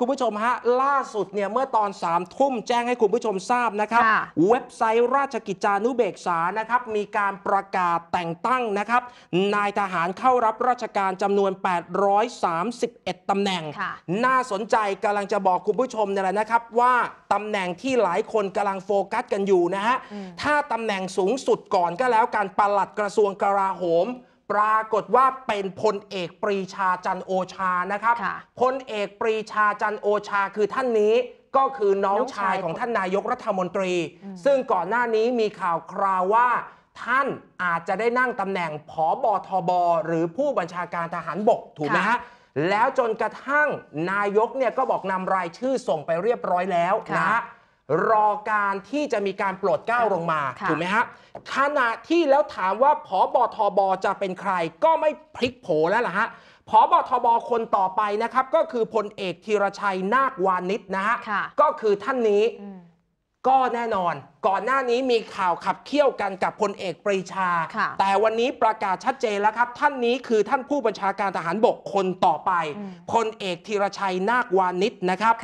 คุณผู้ชมฮะล่าสุดเนี่ยเมื่อตอนสามทุ่มแจ้งให้คุณผู้ชมทราบนะครับเว็บไซต์ราชกิจจานุเบกษานะครับมีการประกาศแต่งตั้งนะครับนายทหารเข้ารับราชการจำนวน 831ตำแหน่ง น่าสนใจกำลังจะบอกคุณผู้ชมนี่แหละนะครับ ว่าตำแหน่งที่หลายคนกำลังโฟกัสกันอยู่นะฮะถ้าตำแหน่งสูงสุดก่อนก็แล้วกันปลัดกระทรวงกลาโหมปรากฏว่าเป็นพลเอกปรีชาจันโอชานะครับพลเอกปรีชา จันโอชาคือท่านนี้ก็คือน้องชายของท่านนายกรัฐมนตรี ซึ่งก่อนหน้านี้มีข่าวคราวว่าท่านอาจจะได้นั่งตำแหน่งผอบอทบหรือผู้บัญชาการทหารบกถูกไหมฮะแล้วจนกระทั่งนายกเนี่ยก็บอกนำรายชื่อส่งไปเรียบร้อยแล้วนะรอการที่จะมีการปลดเก้าลงมาถูกไหมฮะขณะที่แล้วถามว่าผอบอทบจะเป็นใคร ก็ไม่พลิกโผแล้วล่ะฮะผอบอทบคนต่อไปนะครับ ก็คือพลเอกธีรชัยนาควานิชนะฮะก็คือท่านนี้ก็แน่นอน ก่อนหน้านี้มีข่าวขับเคี่ยวกันกับพลเอกปรีชาแต่วันนี้ประกาศชัดเจนแล้วครับ ท่านนี้คือท่านผู้บัญชาการทหารบกคน ต่อไปพลเอกธีรชัยนาควานิชนะครับ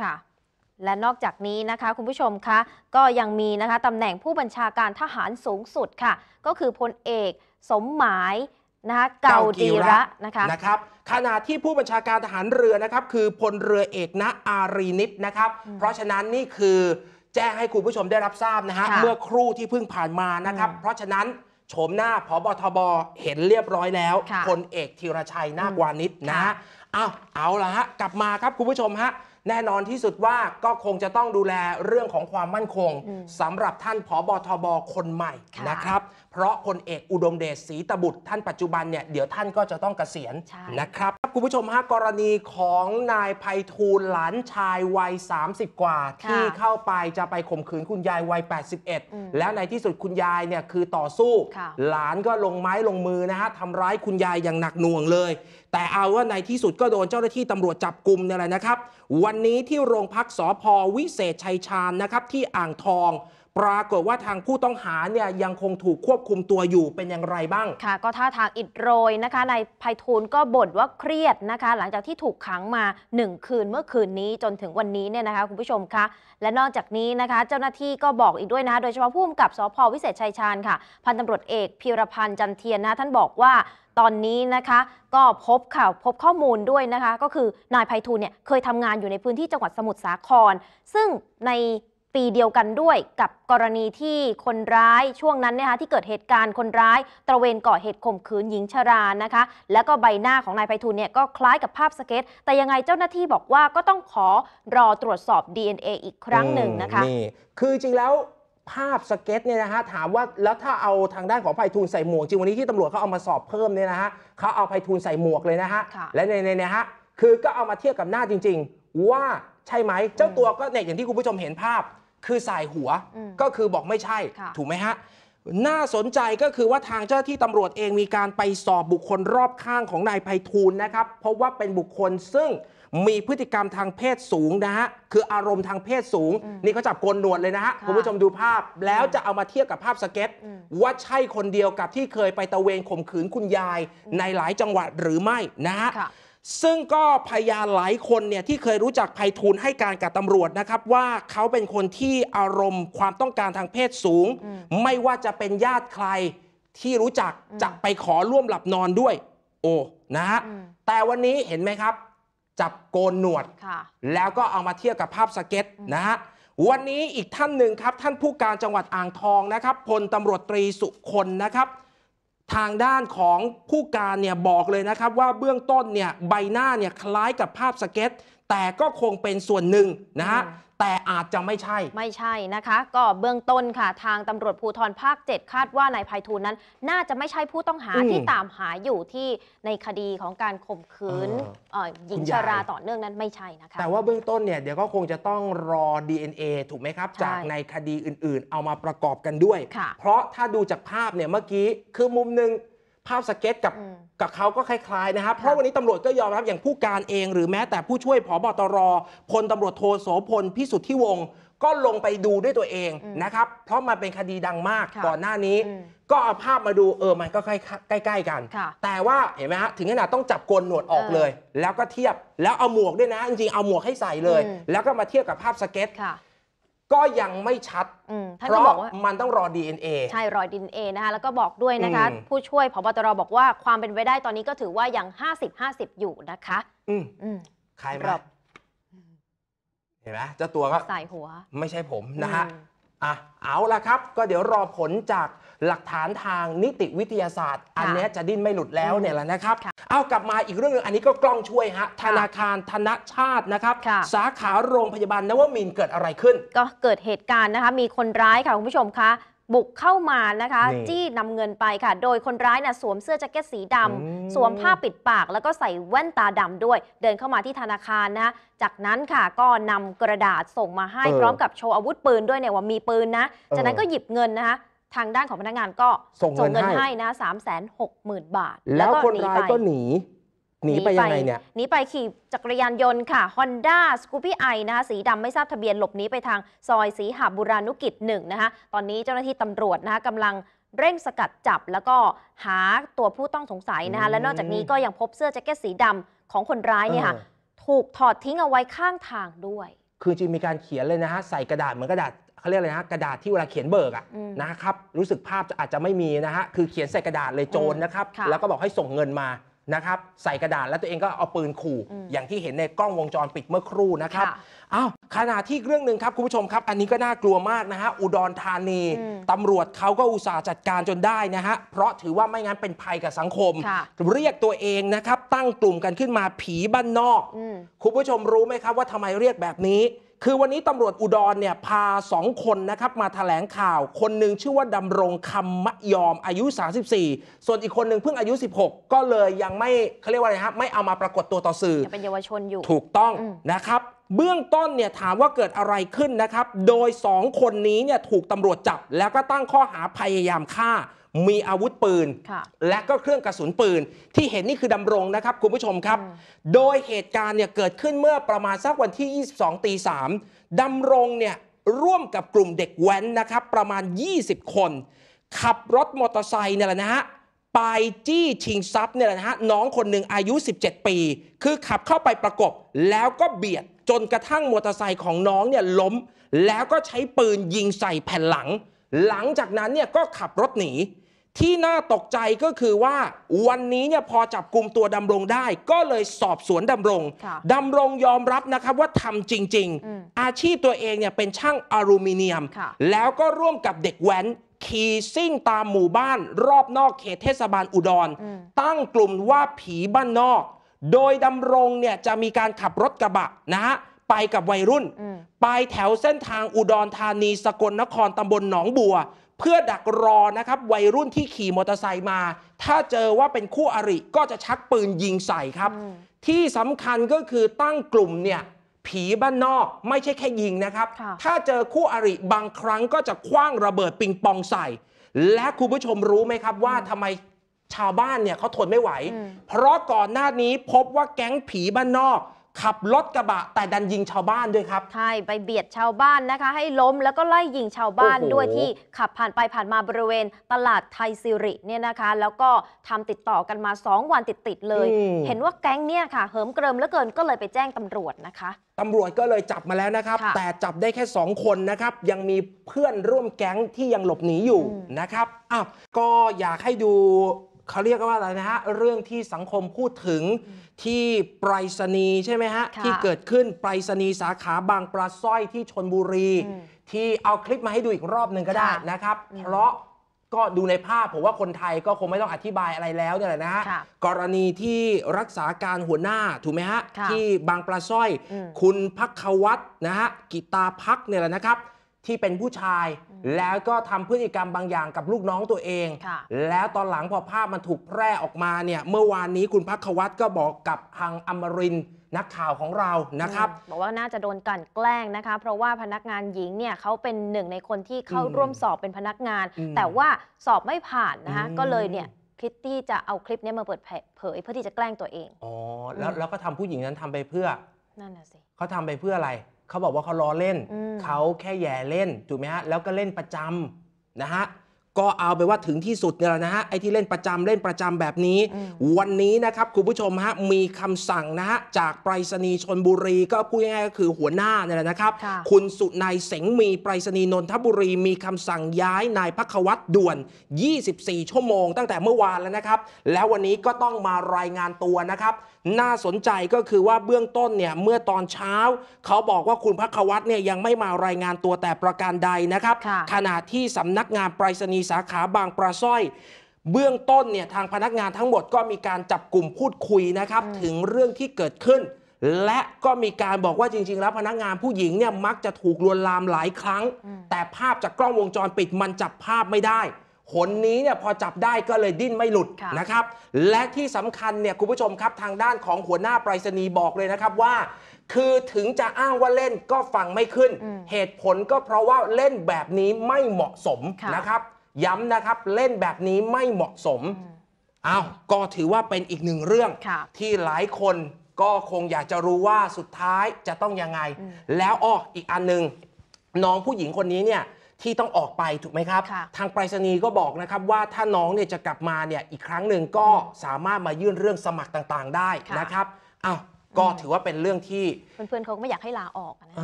และนอกจากนี้นะคะ คุณผู้ชมคะก็ยังมีนะคะตำแหน่งผู้บัญชาการทหารสูงสุดค่ะก็คือพลเอกสมหมายนะคะเกาดีระนะคะนะครับขณะที่ผู้บัญชาการทหารเรือนะครับคือพลเรือเอกณอารีนิตนะครับ เพราะฉะนั้นนี่คือ แจ้งให้คุณผู้ชมได้รับทราบนะฮะเมื่อครู่ที่เพิ่งผ่านมานะครับ เพราะฉะนั้นชมหน้าพบทบเห็นเรียบร้อยแล้วพลเอกธีรชัยนาควานิดนะเอาเอาละฮะกลับมาครับคุณผู้ชมฮะแน่นอนที่สุดว่าก็คงจะต้องดูแลเรื่องของความมั่นคงสำหรับท่านผอบอทบ คนใหม่นะครับเพราะพลเอกอุดมเดชศรีตบุตรท่านปัจจุบันเนี่ย เดี๋ยวท่านก็จะต้องเกษียณนะครับ คุณผู้ชมฮะกรณีของนายไพฑูรย์หลานชายวัย30 กว่า ที่เข้าไปจะไปข่มขืนคุณยายวัย81 แล้วในที่สุดคุณยายเนี่ยคือต่อสู้ หลานก็ลงไม้ลงมือนะฮะทำร้ายคุณยายอย่างหนักหน่วงเลย แต่เอาว่าในที่สุดก็โดนเจ้าหน้าที่ตำรวจจับกลุ่มเนี่ยแหละนะครับ วันนี้ที่โรงพักสพวิเศษชัยชาญนะครับที่อ่างทองปรากฏว่าทางผู้ต้องหาเนี่ยยังคงถูกควบคุมตัวอยู่เป็นอย่างไรบ้างค่ะ ก็ท่าทางอิดโรยนะคะนายไพฑูรย์ก็บ่นว่าเครียดนะคะ หลังจากที่ถูกขังมา 1 คืนเมื่อคืนนี้จนถึงวันนี้เนี่ยนะคะคุณผู้ชมคะ และนอกจากนี้นะคะ เจ้าหน้าที่ก็บอกอีกด้วยนะคะ โดยเฉพาะผู้กำกับสพวิเศษชัยชาญค่ะ พันตำรวจเอกพิรพันธ์จันเทียนนะ ท่านบอกว่าตอนนี้นะคะ ก็พบข่าวพบข้อมูลด้วยนะคะก็คือนายไพฑูรย์เนี่ยเคยทำงานอยู่ในพื้นที่จังหวัดสมุทรสาคร ซึ่งในปีเดียวกันด้วยกับกรณีที่คนร้ายช่วงนั้นนะคะที่เกิดเหตุการณ์คนร้าย ตระเวนก่อเหตุข่มขืนหญิงชรานะคะ แล้วก็ใบหน้าของนายไพฑูรย์เนี่ยก็คล้ายกับภาพสเก็ตแต่ยังไงเจ้าหน้าที่บอกว่าก็ต้องขอรอตรวจสอบ DNA อีกครั้งหนึ่งนะคะ นี่ คือจริงแล้วภาพสเก็ตเนี่ยนะฮะถามว่า แล้วถ้าเอาทางด้านของไพฑูรย์ใส่หมวกจริงวันนี้ที่ตำรวจเขาเอามาสอบเพิ่มเนี่ยนะฮะเขาเอาไพฑูรย์ใส่หมวกเลยนะฮะและในในนะฮะคือก็เอามาเทียบกับหน้าจริงๆว่าใช่ไหมเจ้าตัวก็เนี่ยอย่างที่คุณผู้ชมเห็นภาพคือสายหัวก็คือบอกไม่ใช่ ถูกไหมฮะน่าสนใจก็คือว่าทางเจ้าที่ตำรวจเองมีการไปสอบบุคคลรอบข้างของนายไพฑูรย์นะครับ เพราะว่าเป็นบุคคลซึ่งมีพฤติกรรมทางเพศสูงนะฮะ คืออารมณ์ทางเพศสูง นี่เขาจับโกนหนวดเลยนะฮะคุณผู้ชมดูภาพแล้วจะเอามาเทียบกับภาพสเก็ต ว่าใช่คนเดียวกับที่เคยไปตะเวนข่มขืนคุณยายในหลายจังหวัดหรือไม่นะฮะซึ่งก็พยานหลายคนเนี่ยที่เคยรู้จักไพฑูรย์ให้การกับตำรวจนะครับ ว่าเขาเป็นคนที่อารมณ์ความต้องการทางเพศสูง ไม่ว่าจะเป็นญาติใครที่รู้จักจะไปขอร่วมหลับนอนด้วย โอ้นะฮะแต่วันนี้เห็นไหมครับ จับโกนหนวดแล้วก็เอามาเทียบกับภาพสเก็ตนะฮะวันนี้อีกท่านหนึ่งครับท่านผู้การจังหวัดอ่างทองนะครับพลตำรวจตรีสุคนนะครับทางด้านของผู้การเนี่ยบอกเลยนะครับว่าเบื้องต้นเนี่ยใบหน้าเนี่ยคล้ายกับภาพสเก็ตแต่ก็คงเป็นส่วนหนึ่งนะฮะ แต่อาจจะไม่ใช่ ไม่ใช่นะคะ ก็เบื้องต้นค่ะทางตำรวจภูธรภาค 7 คาดว่านายภัยทูลนั้น น่าจะไม่ใช่ผู้ต้องหาที่ตามหาอยู่ที่ในคดีของการข่มขืนหญิงชาราต่อเนื่องนั้นไม่ใช่นะคะ แต่ว่าเบื้องต้นเนี่ยเดี๋ยวก็คงจะต้องรอ DNA ถูกไหมครับ จากในคดีอื่นๆเอามาประกอบกันด้วย เพราะถ้าดูจากภาพเนี่ยเมื่อกี้คือมุมหนึ่งภาพสเก็ตกับกับเขาก็คล้ายๆนะครับ เพราะวันนี้ตำรวจก็ยอมรับอย่างผู้การเองหรือแม้แต่ผู้ช่วยผอบตรพลตำรวจโทโสพล พิสุทธิวงศ์ก็ลงไปดูด้วยตัวเองนะครับ เพราะมันเป็นคดีดังมากก่อนหน้านี้ ก็เอาภาพมาดูเออมันก็ใกล้ๆกัน แต่ว่าเห็นไหมฮะถึงขนาดต้องจับกนหนวดออกเลย แล้วก็เทียบแล้วเอาหมวกด้วยนะจริงๆเอาหมวกให้ใส่เลย แล้วก็มาเทียบกับภาพสเก็ตก็ยังไม่ชัดเพราะมันต้องรอ DNA ใช่รอ DNA นะคะแล้วก็บอกด้วยนะคะ ผู้ช่วยพบตรบอกว่าความเป็นไปได้ตอนนี้ก็ถือว่ายัง 50-50 อยู่นะคะ อืมใครมาเห็นไหมเจ้าตัวก็ใส่หัว ไม่ใช่ผมนะฮะ อ่ะเอาละครับ ก็เดี๋ยวรอผลจากหลักฐานทางนิติวิทยาศาสตร์ อันนี้จะดิ้นไม่หลุดแล้วเนี่ยแหละนะครับ เอากลับมาอีกเรื่องนึง อันนี้ก็กล้องช่วยฮะธนาคารธนชาตินะครับ สาขาโรงพยาบาลนวมินเกิดอะไรขึ้น ก็เกิดเหตุการณ์นะคะ มีคนร้ายค่ะ คุณผู้ชมคะบุกเข้ามานะคะ จี้นำเงินไปค่ะ โดยคนร้ายนะ่ะสวมเสื้อแจ็คเก็ตสีดำ สวมผ้าปิดปาก แล้วก็ใส่แว่นตาดำด้วย เดินเข้ามาที่ธนาคารนะ จากนั้นค่ะก็นำกระดาษส่งมาให้พร้อมกับโชว์อาวุธปืนด้วยเนี่ยว่ามีปืนนะจากนั้นก็หยิบเงินนะคะทางด้านของพนักงานก็ส่งเงินให้นะสามแสนหกหมื่นบาท แล้วคนร้ายก็หนี หนีไปยังไงเนี่ย หนีไปขี่จักรยานยนต์ค่ะ Honda s c o o p y i นะคะสีดำไม่ทราบทะเบียนหลบหนีไปทางซอยสีหาบุรานุกิจหนึ่งนะคะ ตอนนี้เจ้าหน้าที่ตำรวจนะคะกำลังเร่งสกัดจับแล้วก็หาตัวผู้ต้องสงสัยนะคะ และนอกจากนี้ก็ยังพบเสื้อแจ็คเก็ตสีดำของคนร้ายเนี่ยค่ะถูกถอดทิ้งเอาไว้ข้างทางด้วย คือจริงมีการเขียนเลยนะฮะใส่กระดาษเหมือนกระดาษเขาเรียกอะไรนะกระดาษที่เวลาเขียนเบิกอะนะครับรู้สึกภาพอาจจะไม่มีนะฮะคือเขียนใส่กระดาษเลยโจรนะครับแล้วก็บอกให้ส่งเงินมานะครับใส่กระดาษแล้วตัวเองก็เอาปืนขู่ อย่างที่เห็นในกล้องวงจรปิดเมื่อครู่นะครับอ้าวขณะที่เรื่องหนึ่งครับคุณผู้ชมครับอันนี้ก็น่ากลัวมากนะฮะอุดรธานีตำรวจเขาก็อุตส่าห์จัดการจนได้นะฮะเพราะถือว่าไม่งั้นเป็นภัยกับสังคม เรียกตัวเองนะครับตั้งกลุ่มกันขึ้นมาผีบ้านนอกคุณผู้ชมรู้ไหมครับว่าทำไมเรียกแบบนี้คือวันนี้ตำรวจอุดรเนี่ยพาสองคนนะครับมาถแถลงข่าว คนหนึ่งชื่อว่า ดำรงคำมะยอมอายุ 34 ส่วนอีกคนหนึ่งเพิ่งอายุ 16 ก็เลยยังไม่เขาเรียกว่าอะไรครับไม่เอามาปรากฏตัวต่อสื่อเป็นเยาวชนอยู่ถูกต้องนะครับ เบื้องต้นเนี่ยถามว่าเกิดอะไรขึ้นนะครับ โดย 2 คนนี้เนี่ยถูกตำรวจจับแล้วก็ตั้งข้อหาพยายามฆ่ามีอาวุธปืน และก็เครื่องกระสุนปืนที่เห็นนี่คือดำรงนะครับ คุณผู้ชมครับ โดยเหตุการณ์เนี่ยเกิดขึ้นเมื่อประมาณสักวันที่ 22 ตีสามดำรงเนี่ยร่วมกับกลุ่มเด็กแว้นนะครับ ประมาณ 20 คน ขับรถมอเตอร์ไซค์เนี่ยแหละนะฮะไปจี้ชิงทรัพย์เนี่ยแหละนะฮะน้องคนหนึ่งอายุ 17 ปี คือขับเข้าไปประกบแล้วก็เบียดจนกระทั่งมอเตอร์ไซค์ของน้องเนี่ยล้มแล้วก็ใช้ปืนยิงใส่แผ่นหลัง หลังจากนั้นเนี่ยก็ขับรถหนีที่น่าตกใจก็คือว่าวันนี้เนี่ยพอจับกลุ่มตัวดำรงได้ ก็เลยสอบสวนดำรง ดำรงยอมรับนะครับว่าทำจริง ๆ อาชีพตัวเองเนี่ยเป็นช่างอลูมิเนียม แล้วก็ร่วมกับเด็กแว้นขี่ซิ่งตามหมู่บ้านรอบนอกเขตเทศบาลอุดร ตั้งกลุ่มว่าผีบ้านนอก โดยดำรงเนี่ยจะมีการขับรถกระบะนะฮะไปกับวัยรุ่น ไปแถวเส้นทางอุดรธานีสกลนครตำบลหนองบัวพื่อดักรอนะครับวัยรุ่นที่ขี่มอเตอร์ไซค์มา ถ้าเจอว่าเป็นคู่อริก็จะชักปืนยิงใส่ครับ ที่สำคัญก็คือตั้งกลุ่มเนี่ยผีบ้านนอกไม่ใช่แค่ยิงนะครับ ถ้าเจอคู่อริบางครั้งก็จะคว้างระเบิดปิงปองใส่ และคุณผู้ชมรู้ไหมครับว่าทำไมชาวบ้านเนี่ยเขาทนไม่ไหว เพราะก่อนหน้านี้พบว่าแก๊งผีบ้านนอกขับรถกระบะแต่ดันยิงชาวบ้านด้วยครับใช่ไปเบียดชาวบ้านนะคะ ให้ล้มแล้วก็ไล่ยิงชาวบ้านด้วยที่ขับผ่านไปผ่านมาบริเวณตลาดไทยซิริเนี่ยนะคะ แล้วก็ทำติดต่อกันมา2วันติดๆเลย เห็นว่าแก๊งเนี่ยค่ะเหิมเกริมเหลือเกินก็เลยไปแจ้งตำรวจนะคะตำรวจก็เลยจับมาแล้วนะครับ แต่จับได้แค่2คนนะครับ ยังมีเพื่อนร่วมแก๊งที่ยังหลบหนีอยู่นะครับอ้าวก็อยากให้ดูเขาเรียกว่าอะไรนะฮะเรื่องที่สังคมพูดถึงที่ไปรายีนีใช่ไหมฮะะที่เกิดขึ้นไปรายีนีสาขาบางปลาสร้อยที่ชนบุรี ที่เอาคลิปมาให้ดูอีกรอบหนึ่งก็ได้นะครับ เพราะก็ดูในภาพผมว่าคนไทยก็คงไม่ต้องอธิบายอะไรแล้วเนี่ยแหละนะฮะกรณีที่รักษาการหัวหน้าถูกไหมฮะะที่บางปลาสร้อย คุณพักควัตนะฮะกิตาพักเนี่ยแหละนะครับ ที่เป็นผู้ชายแล้วก็ทำพฤติกรรมบางอย่างกับลูกน้องตัวเอง แล้วตอนหลังพอภาพมันถูกแพร่ออกมาเนี่ยเมื่อวานนี้คุณพักควัตก็บอกกับทางอมรินนักข่าวของเรานะครับบอกว่าน่าจะโดนกันแกล้งนะคะ เพราะว่าพนักงานหญิงเนี่ยเขาเป็นหนึ่งในคนที่เข้าร่วมสอบเป็นพนักงาน แต่ว่าสอบไม่ผ่านนะคะก็เลยเนี่ยคิดที่จะเอาคลิปนี้มาเปิดเผยเพื่อที่จะแกล้งตัวเองอ๋อแล้วแล้วก็ทำผู้หญิงนั้นทำไปเพื่อนั่นน่ะสิเขาทำไปเพื่ออะไรเขาบอกว่าเขาล้อเล่น เขาแค่แย่เล่น ถูกไหมฮะ แล้วก็เล่นประจำนะฮะ ก็เอาไปว่าถึงที่สุดเนี่ยแหละนะฮะ ไอ้ที่เล่นประจำเล่นประจำแบบนี้ วันนี้นะครับ คุณผู้ชมฮะมีคำสั่งนะฮะจากไปรษณีย์ชนบุรีก็พูดง่ายๆก็คือหัวหน้าเนี่ยแหละนะครับ คุณสุนายเสงมีไปรษณีย์นนทบุรี มีคำสั่งย้ายนายพักวัตรด่วน 24 ชั่วโมง ตั้งแต่เมื่อวานแล้วนะครับ แล้ววันนี้ก็ต้องมารายงานตัวนะครับน่าสนใจก็คือว่าเบื้องต้นเนี่ยเมื่อตอนเช้าเขาบอกว่าคุณพักวัตเนี่ยยังไม่มารายงานตัวแต่ประการใดนะครับขณะที่สำนักงานไปรษณีย์สาขาบางปลาสร้อย เบื้องต้นเนี่ยทางพนักงานทั้งหมดก็มีการจับกลุ่มพูดคุยนะครับถึงเรื่องที่เกิดขึ้น และก็มีการบอกว่าจริงๆ แล้วพนักงานผู้หญิงเนี่ยมักจะถูกลวนลามหลายครั้ง แต่ภาพจากกล้องวงจรปิดมันจับภาพไม่ได้หนนี้เนี่ยพอจับได้ก็เลยดิ้นไม่หลุดนะครับ และที่สำคัญเนี่ยคุณผู้ชมครับทางด้านของหัวหน้าไปรษณีย์บอกเลยนะครับว่า คือถึงจะอ้างว่าเล่นก็ฟังไม่ขึ้น เหตุผลก็เพราะว่าเล่นแบบนี้ไม่เหมาะสมนะครับ ย้ำนะครับเล่นแบบนี้ไม่เหมาะสมอ้าวก็ถือว่าเป็นอีกหนึ่งเรื่อง ที่หลายคนก็คงอยากจะรู้ว่าสุดท้ายจะต้องยังไงแล้วอ้ออีกอันหนึ่งน้องผู้หญิงคนนี้เนี่ยที่ต้องออกไปถูกไหมครับ ทางไปรษณีย์ก็บอกนะครับว่าถ้าน้องเนี่ยจะกลับมาเนี่ยอีกครั้งหนึ่งก็สามารถมายื่นเรื่องสมัครต่างๆได้นะครับอ้าวก็ถือว่าเป็นเรื่องที่เพื่อนๆเขาไม่อยากให้ลาออกนะ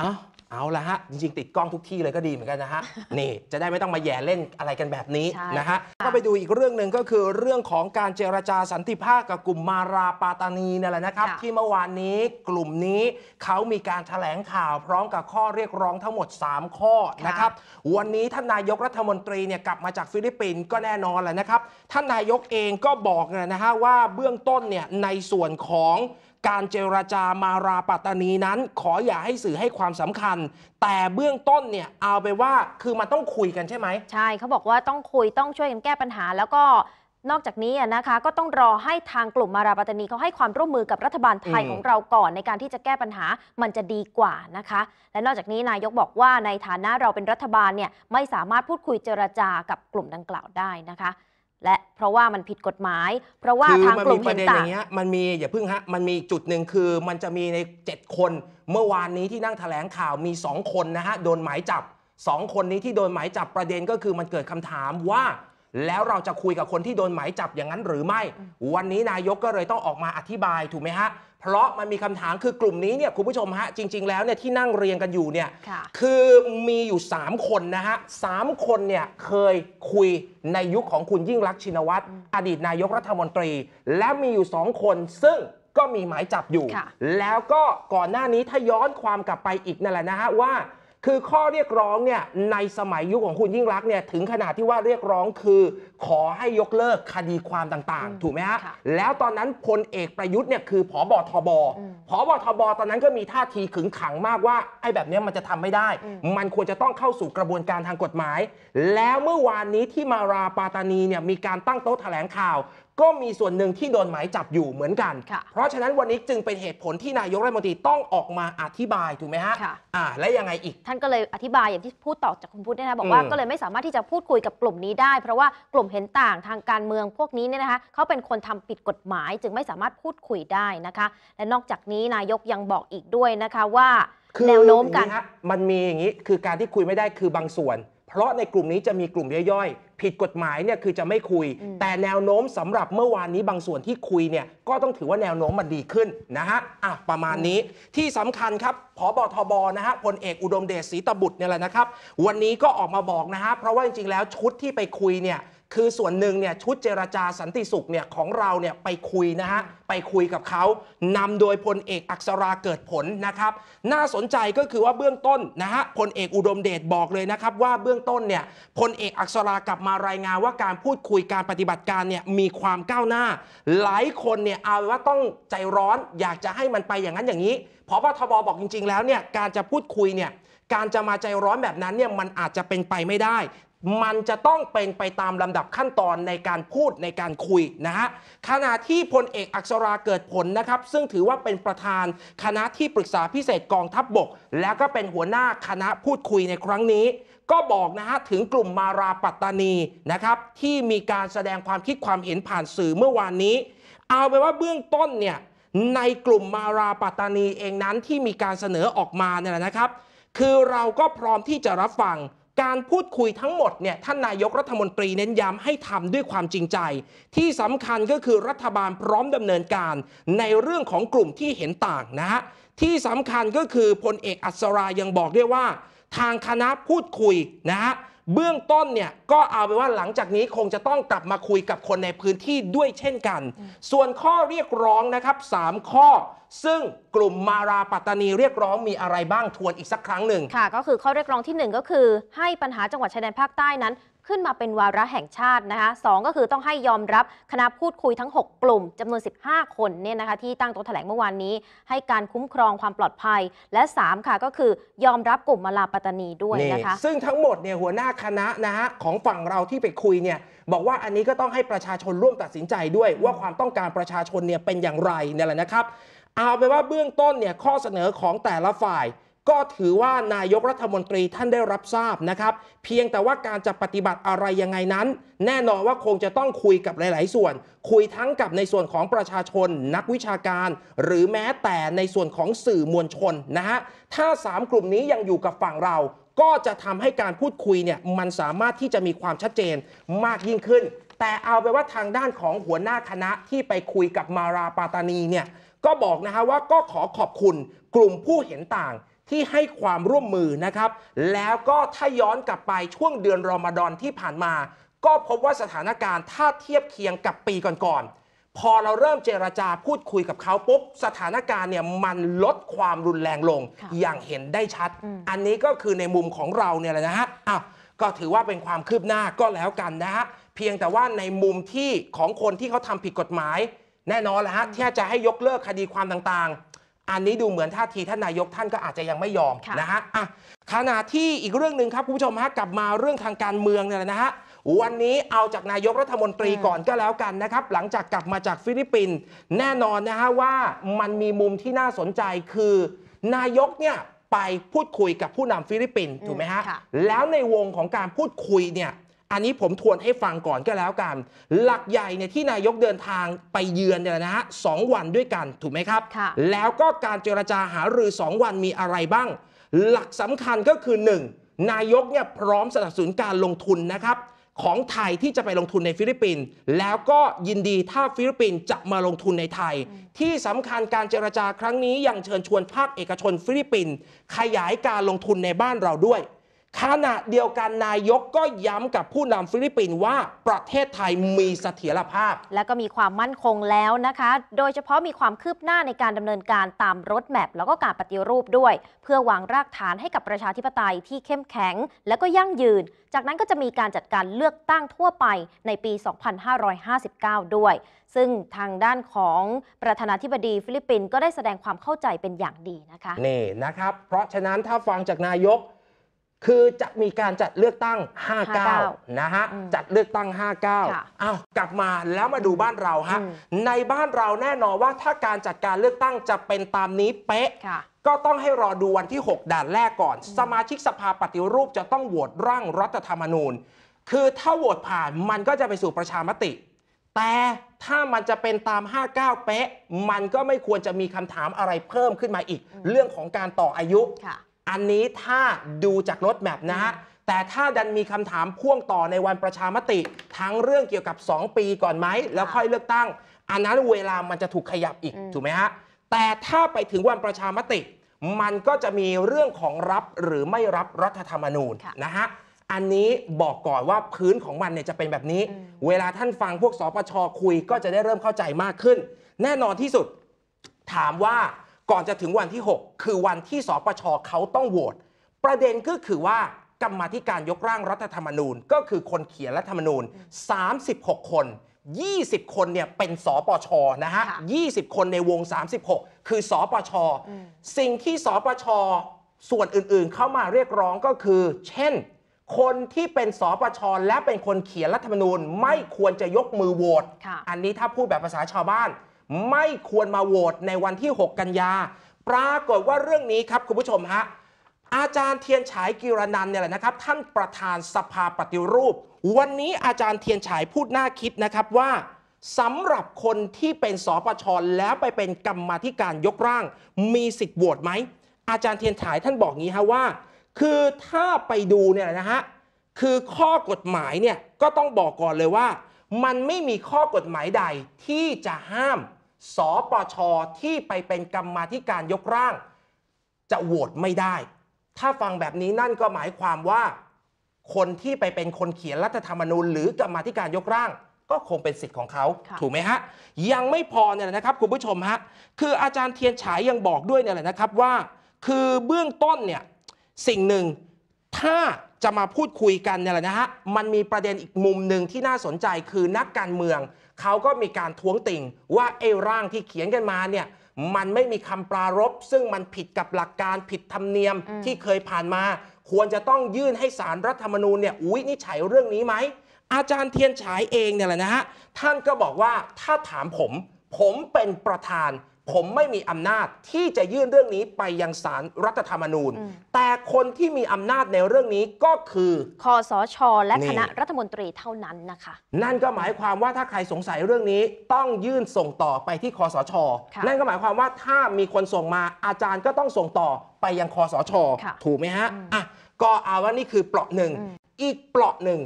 อ้าวเอาละฮะจริงๆ ติด กล้องทุกที่เลยก็ดีเหมือนกันนะฮะนี่ จะได้ไม่ต้องมาแย่เล่นอะไรกันแบบนี้นะฮะก็ไปดูอีกเรื่องหนึ่งก็คือเรื่องของการเจรจาสันติภาพกับกลุ่มมาราปาตานีนั่นแหละนะครับ ที่เมื่อวานนี้กลุ่มนี้เขามีการแถลงข่าวพร้อมกับข้อเรียกร้องทั้งหมด 3 ข้อนะครับวันนี้ท่านนายกรัฐมนตรีเนี่ยกลับมาจากฟิลิปปินส์ก็แน่นอนแหละนะครับท่านนายกเองก็บอกนะฮะว่าเบื้องต้นเนี่ยในส่วนของการเจรจามาราปัตตานีนั้นขออย่าให้สื่อให้ความสำคัญ แต่เบื้องต้นเนี่ยเอาไปว่าคือมันต้องคุยกันใช่ไหมใช่เขาบอกว่าต้องคุย ต้องช่วยกันแก้ปัญหา แล้วก็นอกจากนี้นะคะ ก็ต้องรอให้ทางกลุ่มมาราปัตตานีเขาให้ความร่วมมือกับรัฐบาลไทยของเราก่อนในการที่จะแก้ปัญหามันจะดีกว่านะคะ และนอกจากนี้นายกบอกว่าในฐานะเราเป็นรัฐบาลเนี่ยไม่สามารถพูดคุยเจรจากับกลุ่มดังกล่าวได้นะคะและเพราะว่ามันผิดกฎหมาย เพราะว่าทางกลุ่มเห็นต่างมันมีอย่าเพิ่งฮะมันมีจุดหนึ่งคือมันจะมีใน 7 คน เมื่อวานนี้ที่นั่งแถลงข่าวมี2คนนะฮะโดนหมายจับ 2 คนนี้ที่โดนหมายจับประเด็นก็คือมันเกิดคำถามว่า แล้วเราจะคุยกับคนที่โดนหมายจับอย่างนั้นหรือไม่ วันนี้นายกก็เลยต้องออกมาอธิบายถูกไหมฮะเพราะมันมีคำถามคือกลุ่มนี้เนี่ยคุณผู้ชมฮะ จริงๆแล้วเนี่ยที่นั่งเรียงกันอยู่เนี่ยคือมีอยู่ 3 คนนะฮะสคนเนี่ยเคยคุยในยุคของคุณยิ่งรักชินวัตรอดีตนายกรัฐมนตรี และมีอยู่ 2 คนซึ่งก็มีหมายจับอยู่ แล้วก็ก่อนหน้านี้ถ้าย้อนความกลับไปอีกนั่นแหละนะฮะว่าคือข้อเรียกร้องเนี่ยในสมัยยุคของคุณยิ่งรักเนี่ยถึงขนาดที่ว่าเรียกร้องคือขอให้ยกเลิกคดีความต่างๆ ถูกไหมฮะแล้วตอนนั้นพลเอกประยุทธ์เนี่ยคือผอบอทบผอบอทบตอนนั้นก็มีท่าทีขึงขังมากว่าไอ้แบบนี้มันจะทำไม่ได้ มันควรจะต้องเข้าสู่กระบวนการทางกฎหมาย แล้วเมื่อวานนี้ที่มาราปาตานีเนี่ยมีการตั้งโต๊ะแถลงข่าวก็มีส่วนหนึ่งที่โดนหมายจับอยู่เหมือนกัน เพราะฉะนั้นวันนี้จึงเป็นเหตุผลที่นายกรัฐมนตรีต้องออกมาอธิบายถูกไหมฮะค่ะอ่าและยังไงอีก ท่านก็เลยอธิบายอย่างที่พูดต่อจากคุณพุทธเนี่ยนะบอกว่าก็เลยไม่สามารถที่จะพูดคุยกับกลุ่มนี้ได้เพราะว่ากลุ่มเห็นต่างทางการเมืองพวกนี้เนี่ยนะคะเขาเป็นคนทำผิดกฎหมายจึงไม่สามารถพูดคุยได้นะคะ และนอกจากนี้นายกยังบอกอีกด้วยนะคะว่าแนวโน้มการมันมีอย่างนี้คือการที่คุยไม่ได้คือบางส่วน เพราะในกลุ่มนี้จะมีกลุ่มย่อยผิดกฎหมายเนี่ยคือจะไม่คุย แต่แนวโน้มสำหรับเมื่อวานนี้บางส่วนที่คุยเนี่ยก็ต้องถือว่าแนวโน้มมันดีขึ้นนะฮะอ่ะ ประมาณนี้ที่สำคัญครับพบทบนะฮะพลเอกอุดมเดชศรีตบุตรเนี่ยแหละนะครับ วันนี้ก็ออกมาบอกนะฮะเพราะว่าจริงๆแล้วชุดที่ไปคุยเนี่ยคือส่วนหนึ่งเนี่ยชุดเจรจาสันติสุขเนี่ยของเราเนี่ยไปคุยนะฮะไปคุยกับเขานำโดยพลเอกอักษราเกิดผลนะครับน่าสนใจก็คือว่าเบื้องต้นนะฮะพลเอกอุดมเดชบอกเลยนะครับว่าเบื้องต้นเนี่ยพลเอกอักษรากลับมารายงาน ว่าการพูดคุยการปฏิบัติการเนี่ยมีความก้าวหน้า หลายคนเนี่ยเอาว่าต้องใจร้อนอยากจะให้มันไปอย่างนั้นอย่างนี้เพราะว่าทบบอกจริงๆ แล้วเนี่ยการจะพูดคุยเนี่ยการจะมาใจร้อนแบบนั้นเนี่ยมันอาจจะเป็นไปไม่ได้มันจะต้องเป็นไปตามลำดับขั้นตอนในการพูดในการคุยนะฮะขณะที่พลเอกอักษราเกิดผลนะครับ ซึ่งถือว่าเป็นประธานคณะที่ปรึกษาพิเศษกองทัพบบกและก็เป็นหัวหน้าคณะพูดคุยในครั้งนี้ ก็บอกนะฮะถึงกลุ่มมาราปัตตานีนะครับที่มีการแสดงความคิดความเห็นผ่านสื่อเมื่อวานนี้ เอาไปว่าเบื้องต้นเนี่ยในกลุ่มมาราปัตตานีเองนั้นที่มีการเสนอออกมาเนี่ยนะครับ คือเราก็พร้อมที่จะรับฟังการพูดคุยทั้งหมดเนี่ยท่านนายกรัฐมนตรีเน้นย้ำให้ทำด้วยความจริงใจ ที่สำคัญก็คือรัฐบาลพร้อมดำเนินการในเรื่องของกลุ่มที่เห็นต่างนะฮะที่สำคัญก็คือพลเอกอัศรายังบอกด้วยว่า ทางคณะพูดคุยนะฮะเบื้องต้นเนี่ยก็เอาไปว่าหลังจากนี้คงจะต้องกลับมาคุยกับคนในพื้นที่ด้วยเช่นกัน ส่วนข้อเรียกร้องนะครับ 3 ข้อ ซึ่งกลุ่มมาราปัตตานีเรียกร้องมีอะไรบ้างทวนอีกสักครั้งหนึ่งค่ะ ก็คือข้อเรียกร้องที่ 1 ก็คือ ให้ปัญหาจังหวัดชายแดนภาคใต้นั้นขึ้นมาเป็นวาระแห่งชาตินะคะสก็คือต้องให้ยอมรับคณะพูดคุยทั้ง 6 กลุ่มจำนวน 15 คนเนี่ยนะคะที่ตั้งโต๊ะแถลงเมื่อวานนี้ ให้การคุ้มครองความปลอดภัย และ3ค่ะก็คือยอมรับกลุ่มมาลาปัตตานีด้วยนะคะซึ่งทั้งหมดเนี่ยหัวหน้าคณะนะฮะ ของฝั่งเราที่ไปคุยเนี่ยบอกว่าอันนี้ก็ต้องให้ประชาชนร่วมตัดสินใจด้วยว่าความต้องการประชาชนเนี่ยเป็นอย่างไรเนี่ยแหละนะครับเอาไปว่าเบื้องต้นเนี่ยข้อเสนอของแต่ละฝ่ายก็ถือว่านายกรัฐมนตรีท่านได้รับทราบนะครับเพียงแต่ว่าการจะปฏิบัติอะไรยังไงนั้น แน่นอนว่าคงจะต้องคุยกับหลาย ๆ ส่วน คุยทั้งกับในส่วนของประชาชน นักวิชาการ หรือแม้แต่ในส่วนของสื่อมวลชนนะฮะถ้า3กลุ่มนี้ยังอยู่กับฝั่งเรา ก็จะทำให้การพูดคุยเนี่ยมันสามารถที่จะมีความชัดเจนมากยิ่งขึ้น แต่เอาไปว่าทางด้านของหัวหน้าคณะที่ไปคุยกับมาราปาตานีเนี่ยก็บอกนะฮะว่าก็ขอขอบคุณกลุ่มผู้เห็นต่างที่ให้ความร่วมมือนะครับ แล้วก็ถ้าย้อนกลับไปช่วงเดือนรอมฎอนที่ผ่านมา ก็พบว่าสถานการณ์ถ้าเทียบเคียงกับปีก่อนๆ พอเราเริ่มเจรจาพูดคุยกับเขาปุ๊บสถานการณ์เนี่ยมันลดความรุนแรงลงอย่างเห็นได้ชัด อันนี้ก็คือในมุมของเราเนี่ยแหละนะฮะอ้าวก็ถือว่าเป็นความคืบหน้าก็แล้วกันนะฮะ เพียงแต่ว่าในมุมที่ของคนที่เขาทำผิดกฎหมาย แน่นอนแหละฮะที่จะให้ยกเลิกคดีความต่างๆอันนี้ดูเหมือนท่าที ท่านนายกท่านก็อาจจะยังไม่ยอม นะฮะอ่ะขณะที่อีกเรื่องหนึ่งครับคุณผู้ชมฮะกลับมาเรื่องทางการเมืองเนี่ยนะฮะ วันนี้เอาจากนายกรัฐมนตรีก่อนก็แล้วกันนะครับ หลังจากกลับมาจากฟิลิปปินส์แน่นอนนะฮะว่ามันมีมุมที่น่าสนใจคือ นายกเนี่ยไปพูดคุยกับผู้นำฟิลิปปินส์ถูกไหมฮะ แล้วในวงของการพูดคุยเนี่ยอันนี้ผมทวนให้ฟังก่อนก็แล้วกัน หลักใหญ่เนี่ยที่นายกเดินทางไปเยือนเนี่ยนะฮะสวันด้วยกันถูกไหมครับ แล้วก็การเจรจาหารือ 2 วันมีอะไรบ้าง หลักสำคัญก็คือ 1 นายกเนี่ยพร้อมสนับสนุนการลงทุนนะครับของไทยที่จะไปลงทุนในฟิลิปปินส์แล้วก็ยินดีถ้าฟิลิปปินส์จะมาลงทุนในไทย ที่สำคัญการเจรจาครั้งนี้ยังเชิญชวนภาคเอกชนฟิลิปปินส์ขยายการลงทุนในบ้านเราด้วยขณะเดียวกันนายกก็ย้ำกับผู้นำฟิลิปปินส์ว่าประเทศไทยมีเสถียรภาพ และก็มีความมั่นคงแล้วนะคะ โดยเฉพาะมีความคืบหน้าในการดำเนินการตามรถแมพแล้วก็การปฏิรูปด้วย เพื่อวางรากฐานให้กับประชาธิปไตยที่เข้มแข็ง และก็ยั่งยืน จากนั้นก็จะมีการจัดการเลือกตั้งทั่วไปในปี 2559 ด้วย ซึ่งทางด้านของประธานาธิบดี ฟิลิปปินส์ก็ได้แสดงความเข้าใจเป็นอย่างดีนะคะนี่นะครับเพราะฉะนั้นถ้าฟังจากนายกคือจะมีการจัดเลือกตั้ง 59 นะฮะ จัดเลือกตั้ง 59อ้าวกลับมาแล้วมาดูบ้านเราฮะ ในบ้านเราแน่นอนว่าถ้าการจัดการเลือกตั้งจะเป็นตามนี้เป๊ะก็ต้องให้รอดูวันที่6ด่านแรกก่อน สมาชิกสภาปฏิรูปจะต้องโหวตร่างรัฐธรรมนูญ คือถ้าโหวตผ่านมันก็จะไปสู่ประชามติ แต่ถ้ามันจะเป็นตาม 59 เป๊ะ มันก็ไม่ควรจะมีคำถามอะไรเพิ่มขึ้นมาอีก เรื่องของการต่ออายุอันนี้ถ้าดูจากรถแมพนะฮะแต่ถ้าดันมีคำถามพ่วงต่อในวันประชามติ ทั้งเรื่องเกี่ยวกับ 2 ปีก่อนไหมแล้วค่อยเลือกตั้งอันนั้นเวลามันจะถูกขยับอีกถูกไหมฮะแต่ถ้าไปถึงวันประชามติ มันก็จะมีเรื่องของรับหรือไม่รับรัฐธรรมนูญนะฮะอันนี้บอกก่อนว่า พื้นของมันเนี่ยจะเป็นแบบนี้ เวลาท่านฟังพวกสปชคุยก็จะได้เริ่มเข้าใจมากขึ้น แน่นอนที่สุดถามว่าก่อนจะถึงวันที่ 6 คือวันที่สปช เขาต้องโหวตประเด็นก็คือว่ากรรมธิการยกร่างรัฐธรรมนูญ ก็คือคนเขียนรัฐธรรมนูญ 36 คน 20 คนเนี่ยเป็น สปชนะฮะ20 คนในวง 36 คือ สปช สิ่งที่สปชส่วนอื่นๆเข้ามาเรียกร้องก็คือ เช่น คนที่เป็นสปชและเป็นคนเขียนรัฐธรรมนูญไม่ควรจะยกมือโหวตอันนี้ถ้าพูดแบบภาษาชาวบ้านไม่ควรมาโหวตในวันที่ 6 กันยา ปรากฏว่าเรื่องนี้ครับคุณผู้ชมฮะอาจารย์เทียนฉายกิรนันเนี่ยแหละนะครับ ท่านประธานสภาปฏิรูป วันนี้อาจารย์เทียนฉายพูดน่าคิดนะครับว่าสำหรับคนที่เป็นสปชแล้วไปเป็นกรรมธิการยกร่าง มีสิทธิ์โหวตไหม อาจารย์เทียนฉายท่านบอกงี้ฮะว่า คือถ้าไปดูเนี่ยนะฮะคือข้อกฎหมายเนี่ยก็ต้องบอกก่อนเลยว่ามันไม่มีข้อกฎหมายใดที่จะห้ามสปชที่ไปเป็นกรรมธิการยกร่าง จะโหวตไม่ได้ ถ้าฟังแบบนี้นั่นก็หมายความว่า คนที่ไปเป็นคนเขียนรัฐธรรมนูญ หรือกรรมธิการยกร่าง ก็คงเป็นสิทธิ์ของเขา ถูกไหมฮะยังไม่พอเนี่ยนะครับคุณผู้ชมฮะคืออาจารย์เทียนฉายยังบอกด้วยเนี่ยแหละนะครับว่า คือเบื้องต้นเนี่ยสิ่งหนึ่งถ้าจะมาพูดคุยกันเนี่ยแหละนะฮะ มันมีประเด็นอีกมุมหนึ่งที่น่าสนใจคือนักการเมือง เขาก็มีการท้วงติ่งว่าเอร่างที่เขียนกันมาเนี่ยมันไม่มีคำปรารบซึ่งมันผิดกับหลักการผิดธรรมเนียมที่เคยผ่านมา ควรจะต้องยื่นให้สารรัฐธรรมนูญเนี่ยวินิจฉัยเรื่องนี้ไหม อาจารย์เทียนฉายเองเนี่ยแหละนะฮะท่านก็บอกว่าถ้าถามผมผมเป็นประธานผมไม่มีอำนาจที่จะยื่นเรื่องนี้ไปยังศาลรรัฐธรรมนูญ แต่คนที่มีอำนาจในเรื่องนี้ก็คือคอสช และคณะรัฐมนตรีเท่านั้นนะคะ นั่นก็หมายความว่าถ้าใครสงสัยเรื่องนี้ต้องยื่นส่งต่อไปที่คอสชนั่นก็หมายความว่าถ้ามีคนส่งมาอาจารย์ก็ต้องส่งต่อไปยังคอสชถูกไหมฮะอ่ะก็เอาว่านี่คือเปราะหนึ่งอีกเปราะหนึ่ง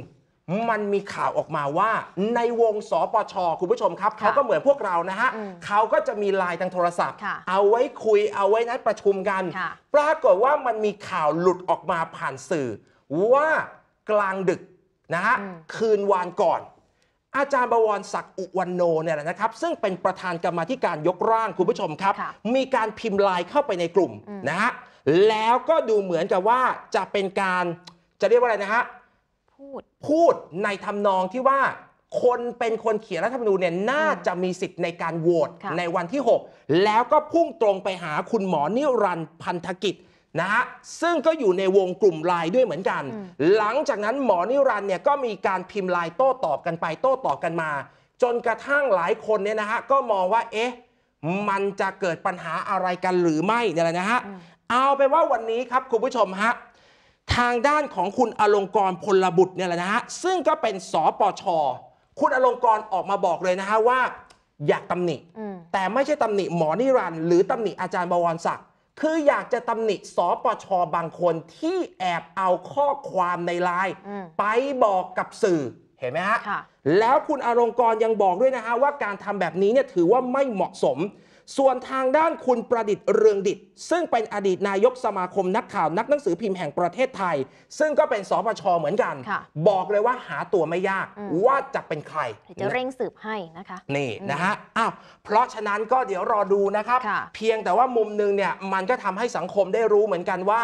มันมีข่าวออกมาว่าในวงสปชคุณผู้ชมครับ เขาก็เหมือนพวกเรานะฮะเขาก็จะมีไลน์ทางโทรศัพท์เอาไว้คุยเอาไว้นัดประชุมกันปรากฏว่ามันมีข่าวหลุดออกมาผ่านสื่อ ว่ากลางดึกนะฮะคืนวานก่อน อาจารย์บวรศักดิ์อุวันโนเนี่ยนะครับ ซึ่งเป็นประธานกรรมธิการยกร่างคุณผู้ชมครับ มีการพิมพ์ไลน์เข้าไปในกลุ่มนะฮะแล้วก็ดูเหมือนกับว่าจะเป็นการจะเรียกว่าอะไรนะฮะดพูดในทำนองที่ว่าคนเป็นคนเขียนรัฐธรรมนูญเนี่ยน่าจะมีสิทธิ์ในการโหวตในวันที่ 6 แล้วก็พุ่งตรงไปหาคุณหมอนิรันพันธกิจนะฮะซึ่งก็อยู่ในวงกลุ่มไลน์ด้วยเหมือนกัน หลังจากนั้นหมอนิรันเนี่ยก็มีการพิมพ์ไลน์โต้ตอบกันไปโต้ตอบกันมา จนกระทั่งหลายคนเนี่ยนะฮะก็มองว่าเอ๊ะมันจะเกิดปัญหาอะไรกันหรือไม่เนี่ยนะฮะเอาไปว่าวันนี้ครับคุณผู้ชมฮะทางด้านของคุณอลงกรพลบุตรเนี่ยแหละนะฮะซึ่งก็เป็น สปช คุณอลงกรออกมาบอกเลยนะฮะว่า อยากตำหนิ แต่ไม่ใช่ตำหนิหมอนิรันหรือตำหนิอาจารย์บวรศักดิ์คืออยากจะตำหนิสปชบางคนที่แอบเอาข้อความในไลน์ไปบอกกับสื่อเห็นไหมฮะแล้วคุณอลงกรยังบอกด้วยนะฮะว่าการทำแบบนี้เนี่ยถือว่าไม่เหมาะสมส่วนทางด้านคุณประดิษฐ์เรืองดิษฐ์ซึ่งเป็นอดีตนายกสมาคมนักข่าวนักหนังสือพิมพ์แห่งประเทศไทย ซึ่งก็เป็นสปชเหมือนกัน บอกเลยว่าหาตัวไม่ยาก ว่าจะเป็นใคร จะเร่งสืบให้นะคะนี่นะฮะอ้าวเพราะฉะนั้นก็เดี๋ยวรอดูนะครับ เพียงแต่ว่ามุมนึงเนี่ย มันก็ทำให้สังคมได้รู้เหมือนกันว่า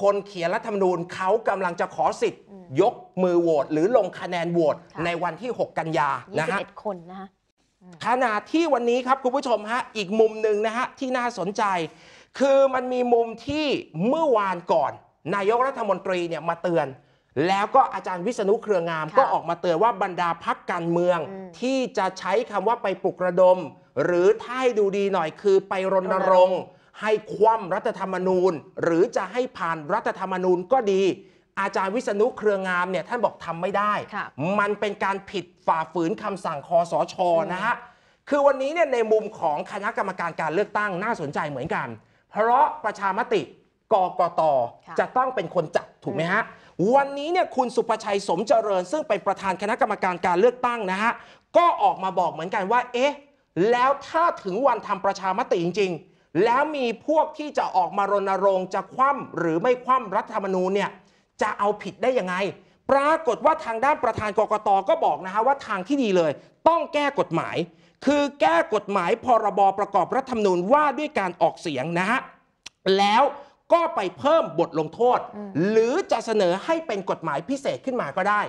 คนเขียนรัฐธรรมนูญเขากำลังจะขอสิทธิ์ ยกมือโหวตหรือลงคะแนนโหวตในวันที่ 6 กันยานะฮะคนนะฮะขณะที่วันนี้ครับคุณผู้ชมฮะ อีกมุมหนึ่งนะฮะที่น่าสนใจ คือมันมีมุมที่เมื่อวานก่อน นายกรัฐมนตรีเนี่ยมาเตือน แล้วก็อาจารย์วิษณุเครืองามก็ออกมาเตือนว่าบรรดาพักการเมืองอที่จะใช้คำว่าไปปลุกระดม หรือท้ายดูดีหน่อย คือ ไปรณรงค์ ให้คว่ำรัฐธรรมนูญ หรือจะให้ผ่านรัฐธรรมนูญก็ดีอาจารย์วิษณุเครืองามเนี่ยท่านบอกทำไม่ได้ มันเป็นการผิดฝ่าฝืนคำสั่งคอสชนะฮะ คือวันนี้เนี่ยในมุมของคณะกรรมการการเลือกตั้งน่าสนใจเหมือนกัน เพราะประชามติกกตจะต้องเป็นคนจัดถูกไหมฮะ วันนี้เนี่ยคุณสุภชัยสมเจริญ ซึ่งเป็นประธานคณะกรรมการการเลือกตั้งนะฮะ ก็ออกมาบอกเหมือนกันว่าเอ๊ะแล้วถ้าถึงวันทำประชามติจริงๆแล้วมีพวกที่จะออกมารณรงค์จะคว่ำหรือไม่คว่ำรัฐธรรมนูญเนี่ยจะเอาผิดได้ยังไง ปรากฏว่าทางด้านประธานกกตก็บอกนะฮะว่าทางที่ดีเลย ต้องแก้กฎหมาย คือแก้กฎหมายพรบประกอบรัฐธรรมนูญว่าด้วยการออกเสียงนะฮะแล้วก็ไปเพิ่มบทลงโทษ หรือจะเสนอให้เป็นกฎหมายพิเศษขึ้นมาก็ได้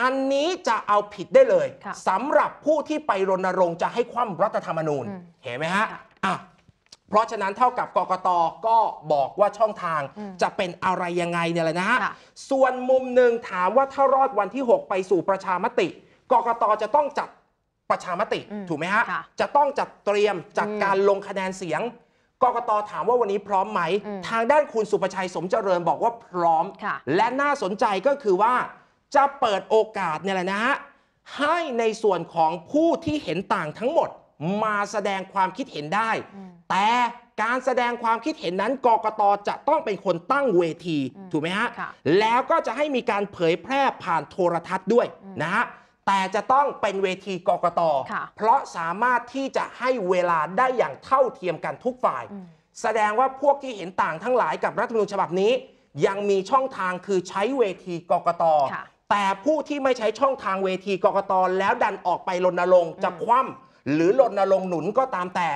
อันนี้จะเอาผิดได้เลยสำหรับผู้ที่ไปรณรงค์จะให้คว่ำรัฐธรรมนูญ เห็นไหมฮะอ่ะเพราะฉะนั้นเท่ากับกกตก็บอกว่าช่องทางจะเป็นอะไรยังไงเนี่ยแหละนะฮะส่วนมุมหนึ่งถามว่าถ้ารอดวันที่ 6 ไปสู่ประชามติ กกตจะต้องจัดประชามติ ถูกไหมฮะจะต้องจัดเตรียมจัดการลงคะแนนเสียง กกตถามว่าวันนี้พร้อมไหม ทางด้านคุณสุประชัยสมเจริญบอกว่าพร้อม และน่าสนใจก็คือว่าจะเปิดโอกาสเนี่ยแหละนะฮะให้ในส่วนของผู้ที่เห็นต่างทั้งหมดมาแสดงความคิดเห็นได้ แต่การแสดงความคิดเห็นนั้นกกตจะต้องเป็นคนตั้งเวทีถูกไหมฮะ แล้วก็จะให้มีการเผยแพร่ผ่านโทรทัศน์ด้วยนะฮะแต่จะต้องเป็นเวทีกกต เพราะสามารถที่จะให้เวลาได้อย่างเท่าเทียมกันทุกฝ่าย แสดงว่าพวกที่เห็นต่างทั้งหลายกับรัฐธรรมนูญฉบับนี้ ยังมีช่องทางคือใช้เวทีกกต แต่ผู้ที่ไม่ใช้ช่องทางเวทีกกตแล้วดันออกไปรณรงค์จะคว่ำหรือรณรงค์หนุนก็ตามแต่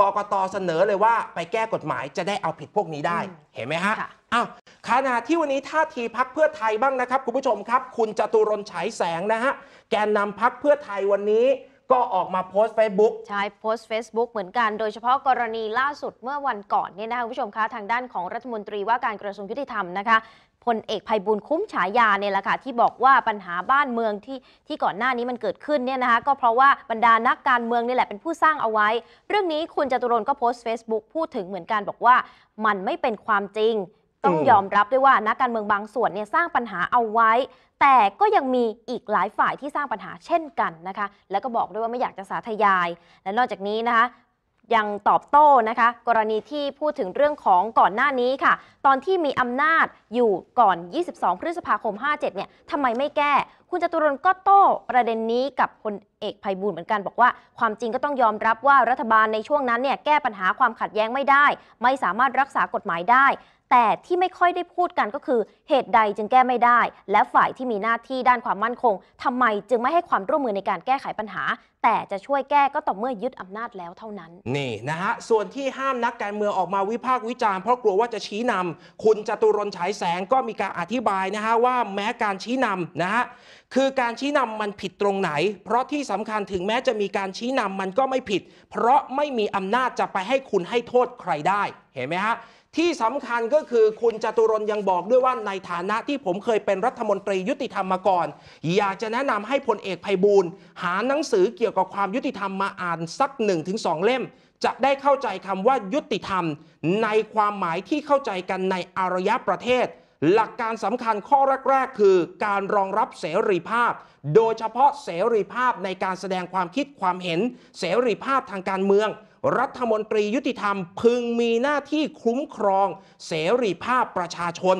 กกตเสนอเลยว่า ไปแก้กฎหมายจะได้เอาผิดพวกนี้ได้เห็นไหมฮะ อ้าว ขณะที่วันนี้ท่าทีพักเพื่อไทยบ้างนะครับคุณผู้ชมครับ คุณจตุรนฉายแสงนะฮะ แกนนำพักเพื่อไทยวันนี้ก็ออกมาโพสต์ Facebook ใช่โพสต์ Facebook เหมือนกันโดยเฉพาะกรณีล่าสุดเมื่อวันก่อนเนี่ยนะคะุณผู้ชมคะทางด้านของรัฐมนตรีว่าการกระทรวงยุติธรรมนะคะพลเอกภัยบุญคุ้มฉายาเนี่ยแหละค่ะที่บอกว่าปัญหาบ้านเมืองที่ที่ก่อนหน้านี้มันเกิดขึ้นเนี่ยนะคะ ก็เพราะว่าบรรดานักการเมืองนี่แหละเป็นผู้สร้างเอาไว้ เรื่องนี้คุณจตุรนก็โพสต์ Facebook พูดถึงเหมือนกัน บอกว่ามันไม่เป็นความจริงต้องยอมรับด้วยว่านักการเมืองบางส่วนเนี่ยสร้างปัญหาเอาไว้แต่ก็ยังมีอีกหลายฝ่ายที่สร้างปัญหาเช่นกันนะคะ แล้วก็บอกด้วยว่าไม่อยากจะสาธยาย และนอกจากนี้นะคะ ยังตอบโต้นะคะ กรณีที่พูดถึงเรื่องของก่อนหน้านี้ค่ะ ตอนที่มีอำนาจอยู่ก่อน 22 พฤษภาคม 57 เนี่ยทำไมไม่แก้ คุณจตุรนก็โต้ประเด็นนี้กับพลเอกไพบูลเหมือนกันบอกว่าความจริงก็ต้องยอมรับว่ารัฐบาลในช่วงนั้นเนี่ยแก้ปัญหาความขัดแย้งไม่ได้ ไม่สามารถรักษากฎหมายได้แต่ที่ไม่ค่อยได้พูดกันก็คือเหตุใดจึงแก้ไม่ได้ และฝ่ายที่มีหน้าที่ด้านความมั่นคง ทำไมจึงไม่ให้ความร่วมมือในการแก้ไขปัญหา แต่จะช่วยแก้ก็ต่อเมื่อยึดอำนาจแล้วเท่านั้น นี่นะฮะ ส่วนที่ห้ามนักการเมืองออกมาวิพากษ์วิจารณ์เพราะกลัวว่าจะชี้นำ คุณจตุรนฉายแสงก็มีการอธิบายนะฮะว่าแม้การชี้นำนะฮะคือการชี้นำมันผิดตรงไหน เพราะที่สำคัญถึงแม้จะมีการชี้นำมันก็ไม่ผิด เพราะไม่มีอำนาจจะไปให้คุณให้โทษใครได้เห็นไหมฮะที่สำคัญก็คือคุณจตุรนยังบอกด้วยว่าในฐานะที่ผมเคยเป็นรัฐมนตรียุติธรรมมาก่อน อยากจะแนะนำให้พลเอกไพบูลหาหนังสือเกี่ยวกับความยุติธรรมมาอ่านสัก 1-2 เล่ม จะได้เข้าใจคำว่ายุติธรรม ในความหมายที่เข้าใจกันในอารยประเทศ หลักการสำคัญข้อแรกๆคือการรองรับเสรีภาพ โดยเฉพาะเสรีภาพในการแสดงความคิดความเห็นเสรีภาพทางการเมืองรัฐมนตรียุติธรรม พึงมีหน้าที่คุ้มครองเสรีภาพประชาชน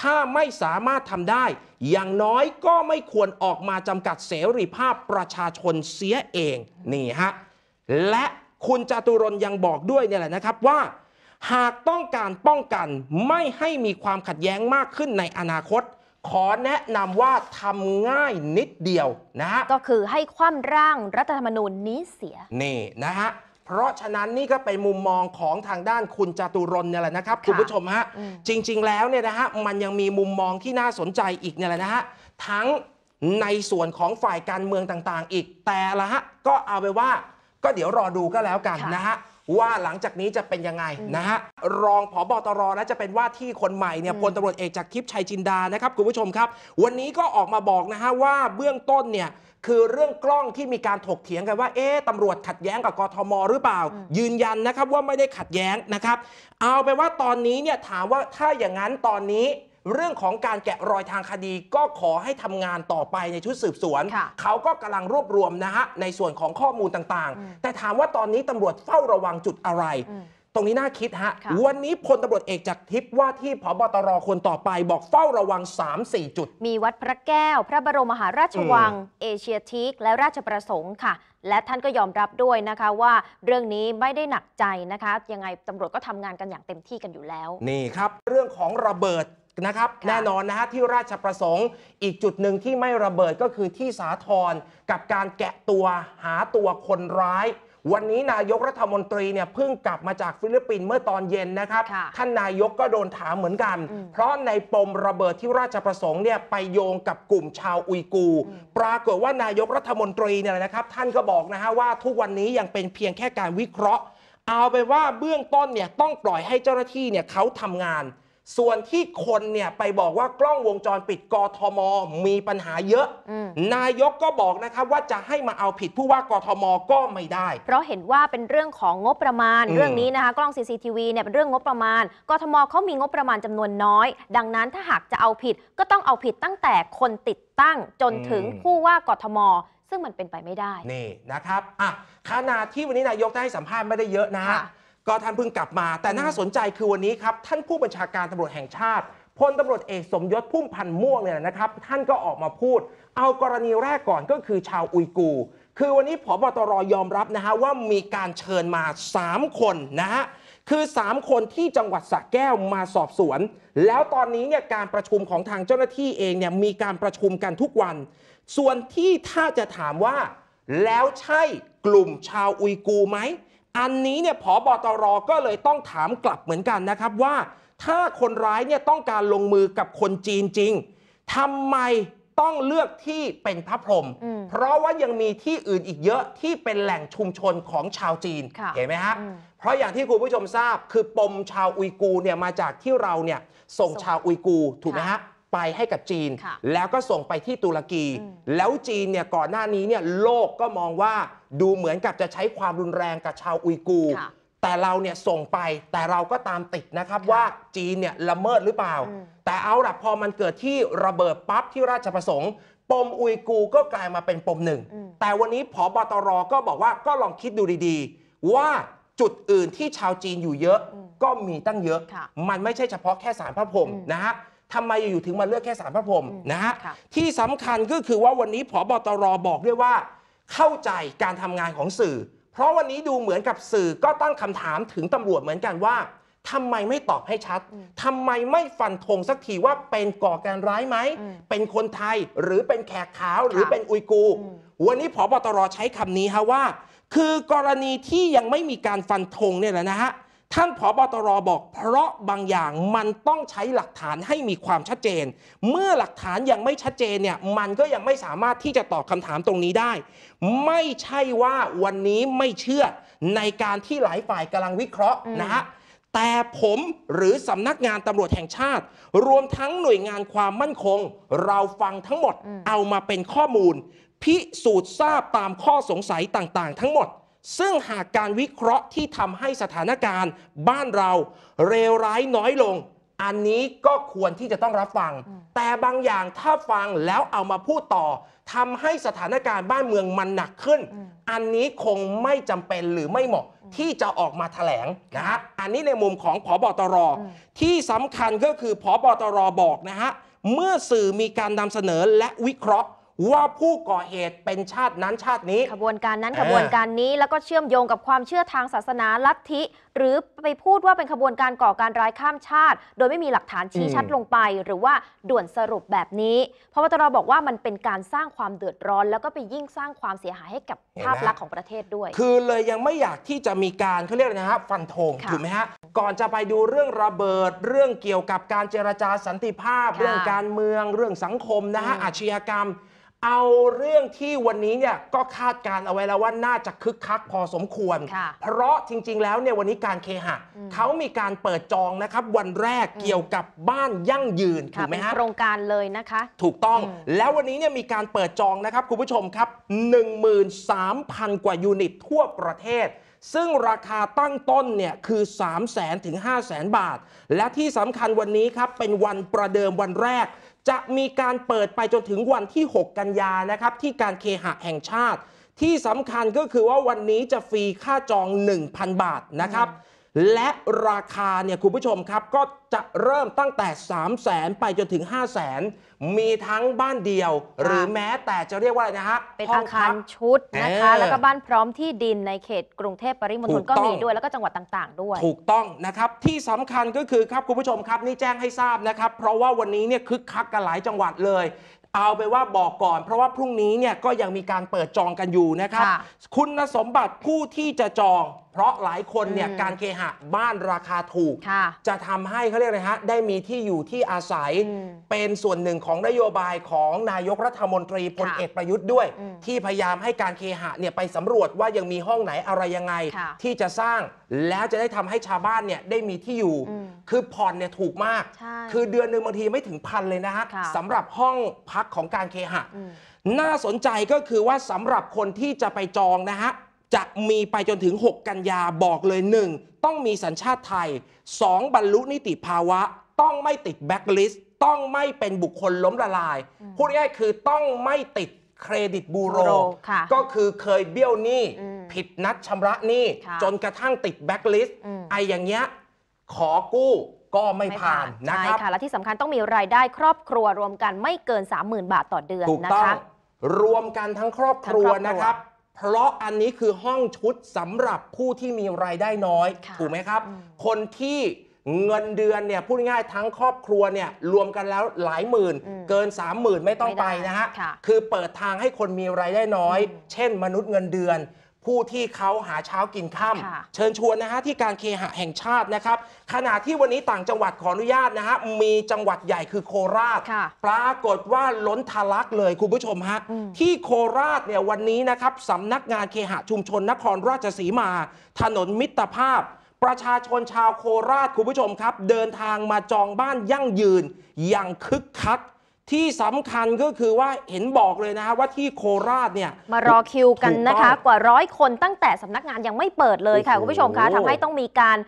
ถ้าไม่สามารถทำได้ อย่างน้อยก็ไม่ควรออกมาจำกัดเสรีภาพประชาชนเสียเอง นี่ฮะและคุณจตุรนยังบอกด้วยเนี่ยแหละนะครับว่า หากต้องการป้องกันไม่ให้มีความขัดแย้งมากขึ้นในอนาคต ขอแนะนำว่าทำง่ายนิดเดียวนะฮะก็คือให้คว่มร่างรัฐธรรมนูญนี้เสียนี่นะฮะเพราะฉะนั้นนี่ก็เป็นมุมมองของทางด้านคุณจตุรนเนี่ยแหละนะครับคุณผู้ชมฮะจริงๆแล้วเนี่ยนะฮะมันยังมีมุมมองที่น่าสนใจอีกเนี่ยแหละนะฮะทั้งในส่วนของฝ่ายการเมืองต่างๆอีกแต่ละฮะก็เอาไปว่าก็เดี๋ยวรอดูก็แล้วกันนะฮะว่าหลังจากนี้จะเป็นยังไงนะฮะรองผอบตร และจะเป็นว่าที่คนใหม่เนี่ยพลตำรวจเอกจากทิพย์ชัยจินดานะครับคุณผู้ชมครับ วันนี้ก็ออกมาบอกนะฮะว่าเบื้องต้นเนี่ยคือเรื่องกล้องที่มีการถกเถียงกันว่าเอ๊ะตำรวจขัดแย้งกับกทมหรือเปล่า ยืนยันนะครับว่าไม่ได้ขัดแย้งนะครับ เอาไปว่าตอนนี้เนี่ยถามว่าถ้าอย่างนั้นตอนนี้ เรื่องของการแกะรอยทางคดีก็ขอให้ทำงานต่อไปในชุดสืบสวน เขาก็กำลังรวบรวมนะฮะในส่วนของข้อมูลต่างๆ แต่ถามว่าตอนนี้ตำรวจเฝ้าระวังจุดอะไรตรงนี้น่าคิดฮะะวันนี้พลตารวจเอกจากทิพย์ว่าที่พบตรคนต่อไปบอกเฝ้าระวัง 3-4 จุด มีวัดพระแก้วพระบรมมหาราชวังเอเชียทีกและราชประสงค์ค่ะ และท่านก็ยอมรับด้วยนะคะว่าเรื่องนี้ไม่ได้หนักใจนะคะยังไงตำรวจก็ทำงานกันอย่างเต็มที่กันอยู่แล้ว นี่ครับ เรื่องของระเบิดนะครับแน่นอนนะฮะที่ราชประสงค์อีกจุดหนึ่งที่ไม่ระเบิดก็คือที่สาทรกับการแกะตัวหาตัวคนร้ายวันนี้นายกรัฐมนตรีเนี่ยเพิ่งกลับมาจากฟิลิปปินส์เมื่อตอนเย็นนะครับท่านนายกก็โดนถามเหมือนกัน เพราะในปมระเบิดที่ราชประสงค์เนี่ยไปโยงกับกลุ่มชาวอุยกู ปรากฏว่านายกรัฐมนตรีเนี่ยนะครับท่านก็บอกนะฮะว่าทุกวันนี้ยังเป็นเพียงแค่การวิเคราะห์ เอาไปว่าเบื้องต้นเนี่ยต้องปล่อยให้เจ้าหน้าที่เนี่ยเขาทำงานส่วนที่คนเนี่ยไปบอกว่ากล้องวงจรปิดกทมมีปัญหาเยอะนายกก็บอกนะครับ ว่าจะให้มาเอาผิดผู้ว่ากทมก็ไม่ได้ เพราะเห็นว่าเป็นเรื่องของงบประมาณเรื่องนี้นะคะกล้อง CCTV เนี่ยเป็นเรื่องงบประมาณกทมเขามีงบประมาณจำนวนน้อย ดังนั้นถ้าหากจะเอาผิดก็ต้องเอาผิดตั้งแต่คนติดตั้งจนถึงผู้ว่ากทมซึ่งมันเป็นไปไม่ได้ นี่นะครับอ่ะขณะที่วันนี้นายกได้ให้สัมภาษณ์ไม่ได้เยอะนะะก็ท่านเพิ่งกลับมา แต่น่าสนใจคือวันนี้ครับท่านผู้บัญชาการตำรวจแห่งชาติพลตำรวจเอกสมยศพุ่มพันธ์ม่วงเนี่ยนะครับ ท่านก็ออกมาพูด เอากรณีแรกก่อนก็คือชาวอุยกู คือวันนี้ผบตรยอมรับนะฮะว่ามีการเชิญมา 3 คนนะฮะคือ 3 คนที่จังหวัดสระแก้วมาสอบสวน แล้วตอนนี้เนี่ยการประชุมของทางเจ้าหน้าที่เองเนี่ยมีการประชุมกันทุกวัน ส่วนที่ถ้าจะถามว่าแล้วใช่กลุ่มชาวอุยกูไหมอันนี้เนี่ยผอบอตร ก็เลยต้องถามกลับเหมือนกันนะครับว่าถ้าคนร้ายเนี่ยต้องการลงมือกับคนจีนจริงทำไมต้องเลือกที่เป็นพระพรหมเพราะว่ายังมีที่อื่นอีกเยอะที่เป็นแหล่งชุมชนของชาวจีนเห็นไหมฮะเพราะอย่างที่คุณผู้ชมทราบคือปมชาวอุยกูเนี่ยมาจากที่เราเนี่ยส่งชาวอุยกูถูกไหมฮะไปให้กับจีนแล้วก็ส่งไปที่ตุรกี แล้วจีนเนี่ยก่อนหน้านี้เนี่ยโลกก็มองว่าดูเหมือนกับจะใช้ความรุนแรงกับชาวอุยกู แต่เราเนี่ยส่งไปแต่เราก็ตามติดนะครับว่าจีนเนี่ยละเมิดหรือเปล่า แต่เอาล่ะพอมันเกิดที่ระเบิดปั๊บที่ราชประสงค์ ปมอุยกูก็กลายมาเป็นปมหนึ่ง แต่วันนี้ผอบตรก็บอกว่าก็ลองคิดดูดีๆ ว่าจุดอื่นที่ชาวจีนอยู่เยอะก็มีตั้งเยอะมันไม่ใช่เฉพาะแค่สารพระพรหมนะฮะทำไมอยู่ถึงมาเลือกแค่สารพระพรหมนะฮะที่สำคัญก็คือว่าวันนี้ผอบตรบอกด้วยว่า เข้าใจการทำงานของสื่อ เพราะวันนี้ดูเหมือนกับสื่อก็ตั้งคำถามถึงตำรวจเหมือนกันว่าทำไมไม่ตอบให้ชัดทำไมไม่ฟันธงสักทีว่าเป็นก่อการร้ายไหมเป็นคนไทยหรือเป็นแขกขาวหรือเป็นอุยกู วันนี้ผอบตรใช้คำนี้ฮะว่า คือกรณีที่ยังไม่มีการฟันธงเนี่ยแหละนะฮะท่านผอบอตรบอก เพราะบางอย่างมันต้องใช้หลักฐานให้มีความชัดเจน เมื่อหลักฐานยังไม่ชัดเจนเนี่ยมันก็ยังไม่สามารถที่จะตอบคำถามตรงนี้ได้ ไม่ใช่ว่าวันนี้ไม่เชื่อในการที่หลายฝ่ายกำลังวิเคราะห์นะฮะแต่ผมหรือสำนักงานตำรวจแห่งชาติ รวมทั้งหน่วยงานความมั่นคง เราฟังทั้งหมดเอามาเป็นข้อมูล พิสูจน์ทราบตามข้อสงสัยต่าง ๆ ทั้งหมดซึ่งหากการวิเคราะห์ที่ทำให้สถานการณ์บ้านเราเลวร้ายน้อยลง อันนี้ก็ควรที่จะต้องรับฟัง แต่บางอย่างถ้าฟังแล้วเอามาพูดต่อทำให้สถานการณ์บ้านเมืองมันหนักขึ้น อันนี้คงไม่จำเป็นหรือไม่เหมาะที่จะออกมาถแถลงนะฮะอันนี้ในมุมของผอบอตรที่สำคัญก็คือผอบอตรบอกนะฮะเมื่อสื่อมีการนำเสนอและวิเคราะห์ว่าผู้ก่อเหตุเป็นชาตินั้นชาตินี้ ขบวนการนั้นขบวนการนี้แล้วก็เชื่อมโยงกับความเชื่อทางศาสนาลัทธิหรือไปพูดว่าเป็นขบวนการก่อการร้ายข้ามชาติ โดยไม่มีหลักฐานชี้ชัดลงไป หรือว่า ด่วนสรุปแบบนี้พบตรบอกว่ามันเป็นการสร้างความเดือดร้อน แล้วก็ไปยิ่งสร้างความเสียหายให้กับภาพลักษณ์ของประเทศด้วย คือเลยยังไม่อยากที่จะมีการเขาเรียกอะไรนะฮะฟันธงถูกไหมฮะ ก่อนจะไปดูเรื่องระเบิด เรื่องเกี่ยวกับการเจรจาสันติภาพ เรื่องการเมือง เรื่องสังคมนะฮะอาชญากรรมเอาเรื่องที่วันนี้เนี่ยก็คาดการเอาไว้แล้วว่าน่าจะคึกคักพอสมควร เพราะจริงๆแล้วเนี่ยวันนี้การเคหะเขามีการเปิดจองนะครับวันแรกเกี่ยวกับบ้านยั่งยืนถูกไหมฮะโครงการเลยนะคะ ถูกต้องแล้ววันนี้เนี่ยมีการเปิดจองนะครับคุณผู้ชมครับ 13,000 กว่ายูนิตทั่วประเทศ ซึ่งราคาตั้งต้นเนี่ยคือ 3 0 0 0 0 0ถึง5 0 0 0 0 0 บาท และที่สำคัญวันนี้ครับเป็นวันประเดิมวันแรกจะมีการเปิดไปจนถึงวันที่ 6 กันยานะครับ ที่การเคหะแห่งชาติ ที่สำคัญก็คือว่าวันนี้จะฟรีค่าจอง 1,000 บาทนะครับและราคาเนี่ยคุณผู้ชมครับก็จะเริ่มตั้งแต่ 3 0 0แสนไปจนถึง 5 0 0แสนมีทั้งบ้านเดียว หรือแม้แต่จะเรียกว่าอะไรนะฮะเป็นอาคารชุดนะคะแล้วก็บ้านพร้อมที่ดินในเขตกรุงเทพปริมณฑลก็มีด้วยแล้วก็จังหวัดต่างๆด้วย ถูกต้องนะครับ ที่สำคัญก็คือครับคุณผู้ชมครับนี่แจ้งให้ทราบนะครับ เพราะว่าวันนี้เนี่ยคึกคักกันหลายจังหวัดเลย เอาไปว่าบอกก่อน เพราะว่าพรุ่งนี้เนี่ยก็ยังมีการเปิดจองกันอยู่นะครับคุณสมบัติผู้ที่จะจองเพราะหลายคนเนี่ยการเคหะบ้านราคาถูกะจะทำให้เขาเรียกอะไรฮะได้มีที่อยู่ที่อาศัย เป็นส่วนหนึ่งของนโยบายของนายกรัฐมนตรีพลเอกประยุทธ์ด้วย ที่พยายามให้การเคหะเนี่ยไปสำรวจว่ายังมีห้องไหนอะไรยังไง ที่จะสร้างแล้วจะได้ทำให้ชาวบ้านเนี่ยได้มีที่อยู่ คือผ่อนเนี่ยถูกมาก คือเดือนหนึ่งบางทีไม่ถึงพันเลยนะฮะะสำหรับห้องพักของการเคหะ น่าสนใจก็คือว่าสำหรับคนที่จะไปจองนะฮะจะมีไปจนถึง 6 กันยาบอกเลย 1. ต้องมีสัญชาติไทย 2. บรรลุนิติภาวะ ต้องไม่ติดแบ็กลิสต์ ต้องไม่เป็นบุคคลล้มละลาย พูดง่ายๆคือต้องไม่ติดเครดิตบูโรโรก็คือเคยเบี้ยวหนี้ ผิดนัดชำระหนี้่จนกระทั่งติดแบ็กลิสต์ ไอ้อย่างเงี้ยขอกู้ก็ไม่ผ่านนะครับใช่ค่ะและที่สำคัญต้องมีรายได้ครอบครัวรวมกันไม่เกิน30,000บาทต่อเดือนถูกนะต้องคะรวมกันทั้งครอบครัวนะครับเพราะอันนี้คือห้องชุดสำหรับผู้ที่มีรายได้น้อย ถูกไหมครับ คนที่เงินเดือนเนี่ยพูดง่ายทั้งครอบครัวเนี่ยรวมกันแล้วหลายหมื่น เกิน3 0,000ไม่ต้องไไปนะฮะคือเปิดทางให้คนมีรายได้น้อย เช่นมนุษย์เงินเดือนผู้ที่เขาหาเช้ากินค่ำเชิญชวนนะฮะที่การเคหะแห่งชาตินะครับ ขณะที่วันนี้ต่างจังหวัดขออนุญาตนะฮะมีจังหวัดใหญ่คือโคราช ปรากฏว่าล้นทะลักเลยคุณผู้ชมฮะที่โคราชเนี่ยวันนี้นะครับสำนักงาน เคหะชุมชนนครราชสีมา ถนนมิตรภาพ ประชาชนชาวโคราชคุณผู้ชมครับ เดินทางมาจองบ้านยั่งยืนอย่างคึกคักที่สำคัญก็คือว่าเห็นบอกเลยนะฮะว่าที่โคราชเนี่ย มารอคิวกันนะคะกว่าร้อยคนตั้งแต่สำนักงานยังไม่เปิดเลยค่ะคุณผู้ชมคะทำให้ต้องมีการ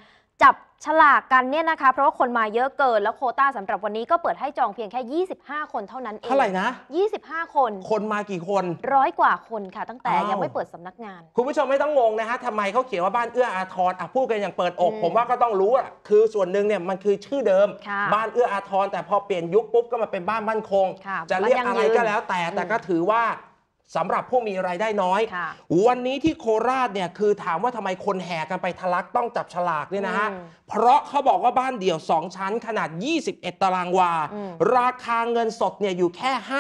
จับฉลากกันเนี่ยนะคะ เพราะว่าคนมาเยอะเกิน แล้วโคต้าสำหรับวันนี้ก็เปิดให้จองเพียงแค่ 25 คนเท่านั้นเองเท่าไหร่นะ25 คน คนมากี่คนร้อยกว่าคนค่ะ ตั้งแต่ยังไม่เปิดสำนักงาน คุณผู้ชมไม่ต้องงงนะฮะทำไมเขาเขียนว่าบ้านเอื้ออาทรอ่ะพูดกันอย่างเปิดอกอมผมว่าก็ต้องรู้อ่ะคือส่วนหนึ่งเนี่ยมันคือชื่อเดิมบ้านเอื้ออาทรแต่พอเปลี่ยนยุคปุ๊บก็มาเป็นบ้านมั่นคงคะจะเรียกอะไรก็แล้วแต่แต่ก็ถือว่าสำหรับผู้มีรายได้น้อย วันนี้ที่โคราชเนี่ยคือถามว่าทำไมคนแห่กันไปทะลักต้องจับฉลากเนี่ยนะฮะเพราะเขาบอกว่าบ้านเดี่ยว 2 ชั้นขนาด 21ตารางวา ราคาเงินสดเนี่ยอยู่แค่5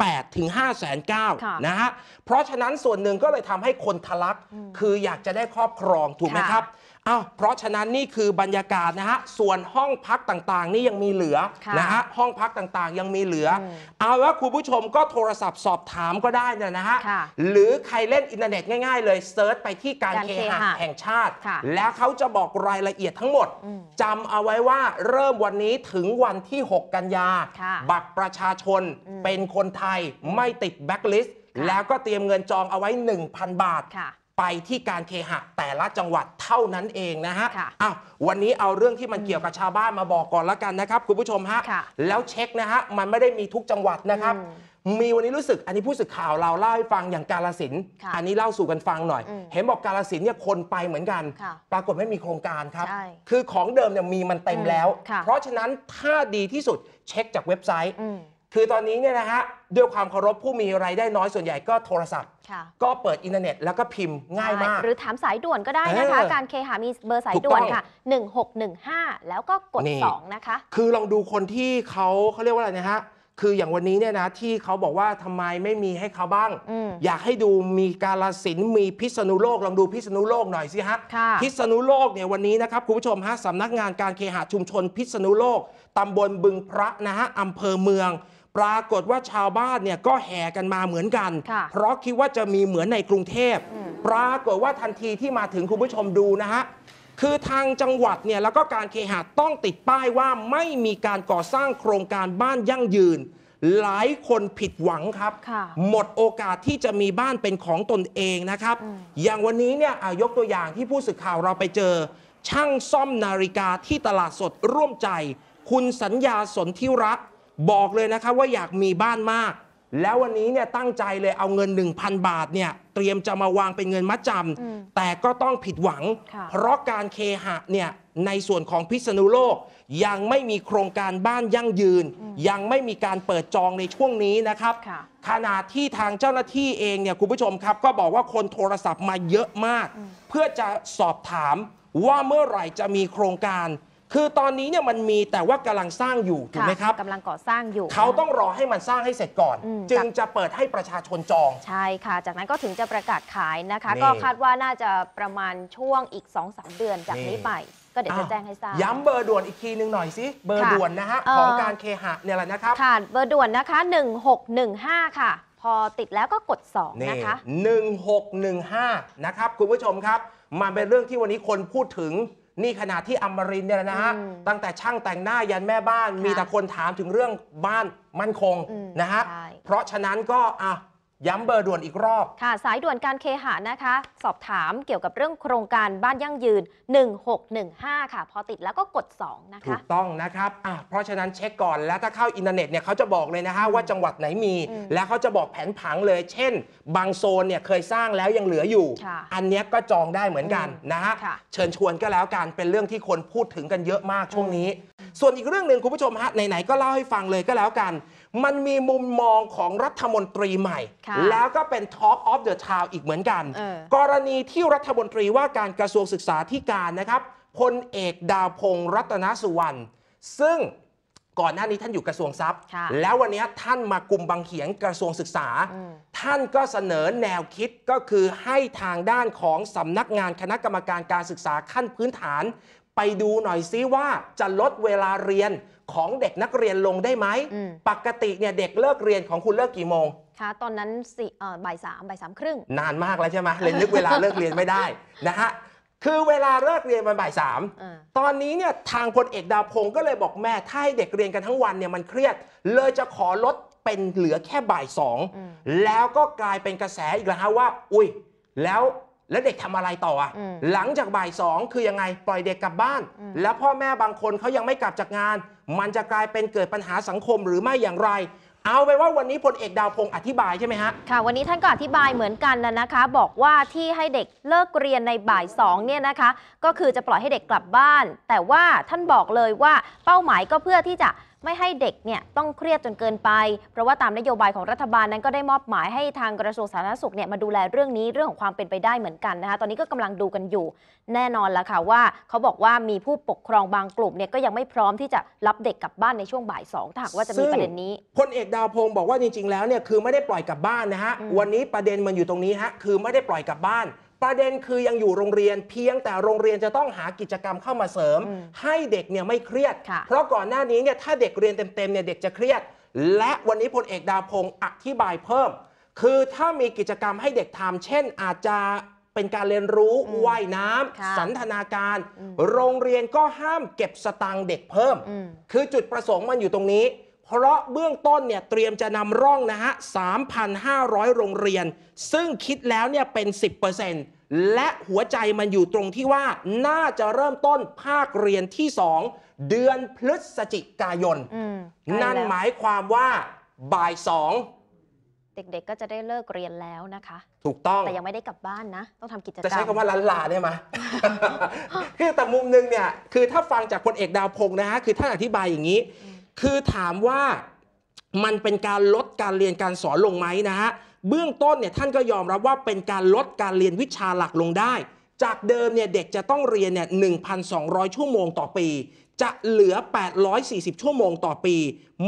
8 0 0 0ถึง5 9 0 0 0นะฮะเพราะฉะนั้นส่วนหนึ่งก็เลยทำให้คนทะลักคืออยากจะได้ครอบครองถูกไหมครับอ้าวเพราะฉะนั้นนี่คือบรรยากาศนะฮะส่วนห้องพักต่างๆนี่ยังมีเหลือะนะฮะห้องพักต่างๆยังมีเหลืออเอาว่าคุณผู้ชมก็โทรศัพท์สอบถามก็ได้นะฮะะหรือใครเล่นอินเทอร์เน็ตง่ายๆ เลยเซิร์ชไปที่การการเคหะแห่งชาติ แล้วเขาจะบอกรายละเอียดทั้งหมดมจำเอาไว้ว่าเริ่มวันนี้ถึงวันที่ 6 กันยา บัตรประชาชน เป็นคนไทยไม่ติดแบ็คลิสต์แล้วก็เตรียมเงินจองเอาไว้ 1,000 บาทไปที่การเคหะแต่ละจังหวัดเท่านั้นเองนะฮะค่ะอ้าววันนี้เอาเรื่องที่มันเกี่ยวกับชาวบ้านมาบอกก่อนละกันนะครับ คุณผู้ชมฮะค่ะแล้วเช็คนะฮะ มันไม่ได้มีทุกจังหวัดนะครับ มีวันนี้รู้สึกอันนี้ผู้สื่อข่าวเราเล่าให้ฟังอย่างกาลสิน อันนี้เล่าสู่กันฟังหน่อย เห็นบอกกาลสินเนี่ยคนไปเหมือนกัน ปรากฏไม่มีโครงการครับใช่คือของเดิมเนี่ยมีมันเต็มแล้ว เพราะฉะนั้นถ้าดีที่สุดเช็คจากเว็บไซต์คือตอนนี้เนี่ยนะฮะด้วยความเคารพผู้มีไรายได้น้อยส่วนใหญ่ก็โทรศัพท์ก็เปิดอินเทอร์เน็ตแล้วก็พิมพ์ง่ายมาก หรือถามสายด่วนก็ได้นะคะ การเคหามีเบอร์สายด่วนงค่ะ 1615 แล้วก็กด 2 นะคะคือลองดูคนที่เขาเขาเรียกว่าอะไรนะฮะคืออย่างวันนี้เนี่ยนะที่เขาบอกว่าทำไมไม่มีให้เขาบ้างออยากให้ดูมีกาลสิน มีพิษณุโลกลองดูพิษณุโลก หน่อยสิฮะะพิษณุโลกเนี่ยวันนี้นะครับคุณผู้ชมฮะสำนักงานการเคหะชุมชนพิษณุโลกตำบลบึงพระนะฮะอำเภอเมืองปรากฏว่าชาวบ้านเนี่ยก็แห่กันมาเหมือนกัน เพราะคิดว่าจะมีเหมือนในกรุงเทพปรากฏว่าทันทีที่มาถึงคุณผู้ชมดูนะฮะคือทางจังหวัดเนี่ยแล้วก็การเคหะต้องติดป้ายว่าไม่มีการก่อสร้างโครงการบ้านยั่งยืน หลายคนผิดหวังครับ หมดโอกาสที่จะมีบ้านเป็นของตนเองนะครับออย่างวันนี้เนี่ยยกตัวอย่างที่ผู้สื่อข่าวเราไปเจอ ช่างซ่อมนาฬิกาที่ตลาดสดร่วมใจ คุณสัญญาสนธิรักบอกเลยนะครับว่าอยากมีบ้านมาก แล้ววันนี้เนี่ยตั้งใจเลยเอาเงิน 1,000 บาทเนี่ยเตรียมจะมาวางเป็นเงินมัดจำแต่ก็ต้องผิดหวัง เพราะการเคหะเนี่ยในส่วนของพิษณุโลก ยังไม่มีโครงการบ้านยั่งยืน ยังไม่มีการเปิดจองในช่วงนี้นะครับขณะที่ทางเจ้าหน้าที่เองเนี่ยคุณผู้ชมครับ ก็บอกว่าคนโทรศัพท์มาเยอะมาก เพื่อจะสอบถามว่าเมื่อไหร่จะมีโครงการคือตอนนี้เนี่ยมันมีแต่ว่ากำลังสร้างอยู่ถูกไหมครับกำลังก่อสร้างอยู่ เขาต้องรอให้มันสร้างให้เสร็จก่อน จึงจะเปิดให้ประชาชนจอง ใช่ค่ะจากนั้นก็ถึงจะประกาศขายนะคะ ก็คาดว่าน่าจะประมาณช่วงอีก 2-3 เดือนจากนี้ไปก็เดี๋ยวจะแจ้งให้ทราบย้ำเบอร์ด่วนอีกทีหนึ่งหน่อยสิเบอร์ด่วนนะฮะของการเคหะเนี่ยแหละนะครับค่ะเบอร์ด่วนนะคะ 1615 ค่ะ พอติดแล้วก็กด2นนะคะหนึ่งหกหนึ่งห้านะครับคุณผู้ชมครับมันเป็นเรื่องที่วันนี้คนพูดถึงนี่ขนาดที่อมรินเนี่ยนะฮะตั้งแต่ช่างแต่งหน้ายันแม่บ้าน มีแต่คนถามถึงเรื่องบ้านมั่นคงนะฮะเพราะฉะนั้นก็อ่ะย้ำเบอร์ด่วนอีกรอบ ค่ะ สายด่วนการเคหะนะคะ สอบถามเกี่ยวกับเรื่องโครงการบ้านยั่งยืน 1615 ค่ะ พอติดแล้วก็กด2นะคะ ถูกต้องนะครับอ่ะเพราะฉะนั้นเช็คก่อนแล้วถ้าเข้าอินเทอร์เน็ตเนี่ยเขาจะบอกเลยนะฮะว่าจังหวัดไหนมี และเขาจะบอกแผนผังเลย เช่น บางโซนเนี่ยเคยสร้างแล้วยังเหลืออยู่ อันนี้ก็จองได้เหมือนกันนะฮะเชิญชวนก็แล้วกันเป็นเรื่องที่คนพูดถึงกันเยอะมากช่วงนี้ ส่วนอีกเรื่องหนึ่งคุณผู้ชมฮะไหนๆก็เล่าให้ฟังเลยก็แล้วกันมันมีมุมมองของรัฐมนตรีใหม่ แล้วก็เป็น Talk of the Town อีกเหมือนกัน กรณีที่รัฐมนตรีว่าการกระทรวงศึกษาธิการนะครับพลเอกดาวพงศ์รัตนสุวรรณ ซึ่งก่อนหน้านี้ท่านอยู่กระทรวงทรัพย์ แล้ววันนี้ท่านมากุมบังเขียงกระทรวงศึกษา ท่านก็เสนอแนวคิดก็คือให้ทางด้านของสำนักงานคณะกรรมการการศึกษาขั้นพื้นฐาน ไปดูหน่อยซิว่าจะลดเวลาเรียนของเด็กนักเรียนลงได้ไหมมปกติเนี่ยเด็กเลิกเรียนของคุณเลิกกี่โมงคะตอนนั้นสี่เอ่อบ่ายสามบ่ายสามครึ่งนานมากแล้วใช่ไหมเลยนึกเวลาเลิกเรียนไม่ได้นะฮะคือเวลาเลิกเรียนมันบ่ายสามตอนนี้เนี่ยทางพลเอกดาวพงศ์ก็เลยบอกแม่ถ้าให้เด็กเรียนกันทั้งวันเนี่ยมันเครียด เลยจะขอลดเป็นเหลือแค่บ่ายสองแล้วก็กลายเป็นกระแสอีกแล้วฮะว่า อุ้ยแล้วแล้วเด็กทำอะไรต่ออ่ะหลังจากบ่ายสองคือยังไงปล่อยเด็กกลับบ้าน แล้วพ่อแม่บางคนเขายังไม่กลับจากงาน มันจะกลายเป็นเกิดปัญหาสังคมหรือไม่อย่างไร เอาไปว่าวันนี้พลเอกดาวพงศ์อธิบายใช่ไหมฮะค่ะ วันนี้ท่านก็อธิบายเหมือนกันนะนะคะ บอกว่าที่ให้เด็กเลิกเรียนในบ่ายสองเนี่ยนะคะ ก็คือจะปล่อยให้เด็กกลับบ้าน แต่ว่าท่านบอกเลยว่าเป้าหมายก็เพื่อที่จะไม่ให้เด็กเนี่ยต้องเครียดจนเกินไป เพราะว่าตามนโยบายของรัฐบาลนั้นก็ได้มอบหมายให้ทางกระทรวงสาธารณสุขเนี่ยมาดูแลเรื่องนี้เรื่องของความเป็นไปได้เหมือนกันนะคะตอนนี้ก็กำลังดูกันอยู่แน่นอนแล้วค่ะว่า เขาบอกว่ามีผู้ปกครองบางกลุ่มเนี่ยก็ยังไม่พร้อมที่จะรับเด็กกลับบ้านในช่วงบ่ายสองถ้าหากว่าจะมีประเด็นนี้พลเอกดาวพงศ์บอกว่าจริงๆแล้วเนี่ยคือไม่ได้ปล่อยกลับบ้านนะฮะวันนี้ประเด็นมันอยู่ตรงนี้ฮะคือไม่ได้ปล่อยกลับบ้านประเด็นคือยังอยู่โรงเรียนเพียงแต่โรงเรียนจะต้องหากิจกรรมเข้ามาเสริม ให้เด็กเนี่ยไม่เครียด เพราะก่อนหน้านี้เนี่ยถ้าเด็กเรียนเต็มๆเนี่ยเด็กจะเครียด และวันนี้พลเอกดาวพงศ์อธิบายเพิ่ม คือถ้ามีกิจกรรมให้เด็กทำเช่นอาจจะเป็นการเรียนรู้ว่ายน้ำสันทนาการ โรงเรียนก็ห้ามเก็บสตังค์เด็กเพิ่ม คือจุดประสงค์มันอยู่ตรงนี้เพราะเบื้องต้นเนี่ยเตรียมจะนำร่องนะฮะ3,500 โรงเรียน ซึ่งคิดแล้วเนี่ยเป็น 10%และหัวใจมันอยู่ตรงที่ว่าน่าจะเริ่มต้นภาคเรียนที่ 2 เดือนพฤศจิกายน นั่นหมายความว่าบ่ายสองเด็กๆก็จะได้เลิกเรียนแล้วนะคะ ถูกต้อง แต่ยังไม่ได้กลับบ้านนะ ต้องทำกิจกรรม จะใช้คำว่าลันลาได้ไหม คือแต่มุมนึงเนี่ยคือถ้าฟังจากพลเอกดาวพงษ์นะฮะคือท่านอธิบายอย่างนี้คือถามว่ามันเป็นการลดการเรียนการสอนลงไหมนะฮะเบื้องต้นเนี่ยท่านก็ยอมรับว่าเป็นการลดการเรียนวิชาหลักลงได้ จากเดิมเนี่ยเด็กจะต้องเรียนเนี่ย1,200 ชั่วโมงต่อปี จะเหลือ 840 ชั่วโมงต่อปี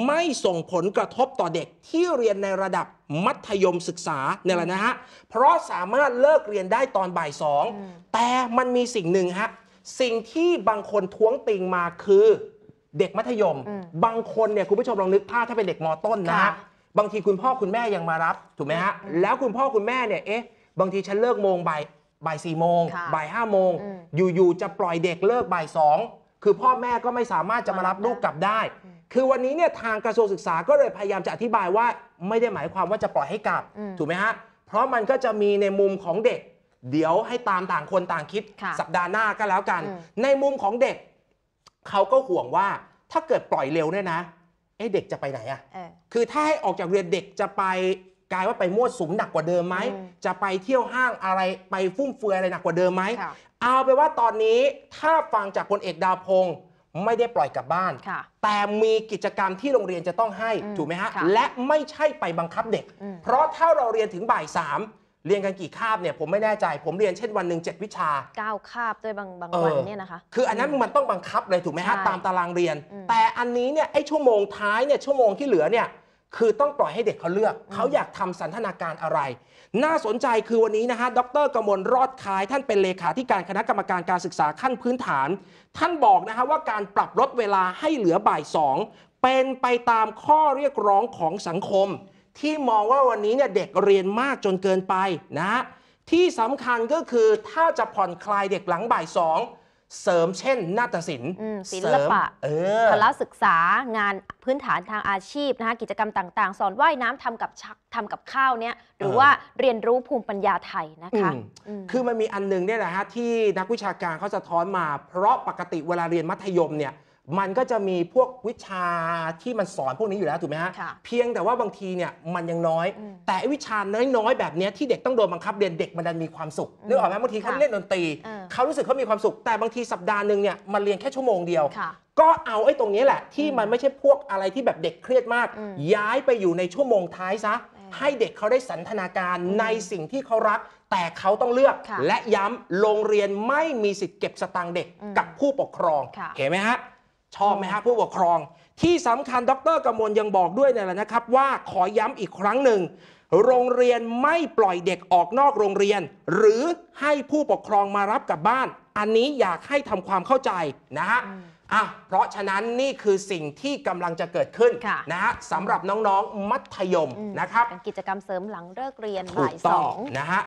ไม่ส่งผลกระทบต่อเด็กที่เรียนในระดับมัธยมศึกษาเนี่ยแหละนะฮะเพราะสามารถเลิกเรียนได้ตอนบ่ายสอง แต่มันมีสิ่งหนึ่งฮะสิ่งที่บางคนท้วงติงมาคือเด็กมัธยม บางคนเนี่ยคุณผู้ชมลองนึกภาพถ้าเป็นเด็กมต้นนะฮะบางทีคุณพ่อคุณแม่ยังมารับถูกไหมฮะแล้วคุณพ่อคุณแม่เนี่ยเอ๊ะบางทีฉันเลิกโมงบ่ายบ่ายสี่โมงบ่ายห้าโมงอยู่ ๆ จะปล่อยเด็กเลิกบ่ายสองคือพ่อแม่ก็ไม่สามารถจะมารับลูกกลับได้ คือวันนี้เนี่ยทางกระทรวงศึกษาก็เลยพยายามจะอธิบายว่าไม่ได้หมายความว่าจะปล่อยให้กลับถูกไหมฮะเพราะมันก็จะมีในมุมของเด็ก เดี๋ยวให้ตามต่างคนต่างคิดสัปดาห์หน้าก็แล้วกัน ในมุมของเด็กเขาก็ห่วงว่าถ้าเกิดปล่อยเร็วเนี่ยนะไอ้เด็กจะไปไหนอะคือถ้าให้ออกจากเรียนเด็กจะไปกลายว่าไปมั่วสุมหนักกว่าเดิมไหมจะไปเที่ยวห้างอะไรไปฟุ่มเฟือยอะไรหนักกว่าเดิมไหมเอาไปว่าตอนนี้ ถ้าฟังจากพลเอกดาวพงศ์ไม่ได้ปล่อยกลับบ้าน แต่มีกิจกรรมที่โรงเรียนจะต้องให้ถูกไหมฮะะและไม่ใช่ไปบังคับเด็ก เพราะถ้าเราเรียนถึงบ่ายสามเรียนกันกี่คาบเนี่ยผมไม่แน่ใจ ผมเรียนเช่นวันหนึ่งเจ็ดวิชาก้าคาบด้วยบางบางวันเนี่ยนะคะคืออันนั้นมันต้องบังคับเลยถูกไหมฮะ ตามตารางเรียน แต่อันนี้เนี่ยไอ้ชั่วโมงท้ายเนี่ยชั่วโมงที่เหลือเนี่ยคือต้องปล่อยให้เด็กเขาเลือก เขาอยากทำสันทนาการอะไร น่าสนใจคือวันนี้นะฮะดรกมลรอดคาย ท่านเป็นเลขาธิการคณะกรรมการการศึกษาขั้นพื้นฐาน ท่านบอกนะฮะว่าการปรับลดเวลาให้เหลือบ่ายสองเป็นไปตามข้อเรียกร้องของสังคมที่มองว่าวันนี้เนี่ยเด็กเรียนมากจนเกินไปนะ ที่สำคัญก็คือถ้าจะผ่อนคลายเด็กหลังบ่ายสองเสริมเช่น นาฏศิลป์ศิลปะพละศึกษางานพื้นฐานทางอาชีพนะคะกิจกรรมต่างๆ สอนว่ายน้ำทำกับชักทำกับข้าวเนี่ยหรือว่าเรียนรู้ภูมิปัญญาไทยนะคะคือมันมีอันนึงเนี่ยแหละฮะที่นักวิชาการเขาจะท้อนมาเพราะปกติเวลาเรียนมัธยมเนี่ยมันก็จะมีพวกวิชาที่มันสอนพวกนี้อยู่แล้วถูกไหมฮะเพียงแต่ว่าบางทีเนี่ยมันยังน้อย แต่วิชาน้อยๆ แบบนี้ที่เด็กต้องโดนบังคับเรียนเด็กมันดันมีความสุขนึกออกไหมบางทีเขาเล่นดนตรีเขารู้สึกเขามีความสุข แต่บางทีสัปดาห์หนึ่งเนี่ยมันเรียนแค่ชั่วโมงเดียวก็เอาไอ้ตรงนี้แหละที่มันไม่ใช่พวกอะไรที่แบบเด็กเครียดมาก ย้ายไปอยู่ในชั่วโมงท้ายซะ ให้เด็กเขาได้สันทนาการในสิ่งที่เขารัก แต่เขาต้องเลือก และย้ำโรงเรียนไม่มีสิทธิ์เก็บสตังค์เด็กกับผู้ปกครองเห็นไหมฮะชอบไหมฮะผู้ปกครองที่สำคัญดรกมลยังบอกด้วยเนี่ยแหละนะครับ ว่าขอย้ำอีกครั้งหนึ่ง โรงเรียนไม่ปล่อยเด็กออกนอกโรงเรียน หรือให้ผู้ปกครองมารับกลับบ้าน อันนี้อยากให้ทำความเข้าใจนะฮะอ่ะเพราะฉะนั้นนี่คือสิ่งที่กำลังจะเกิดขึ้นะนะฮะสำหรับน้องๆ มัธยมนะครับกิจกรรมเสริมหลังเลิกเรียนบ่ายสองนะฮะ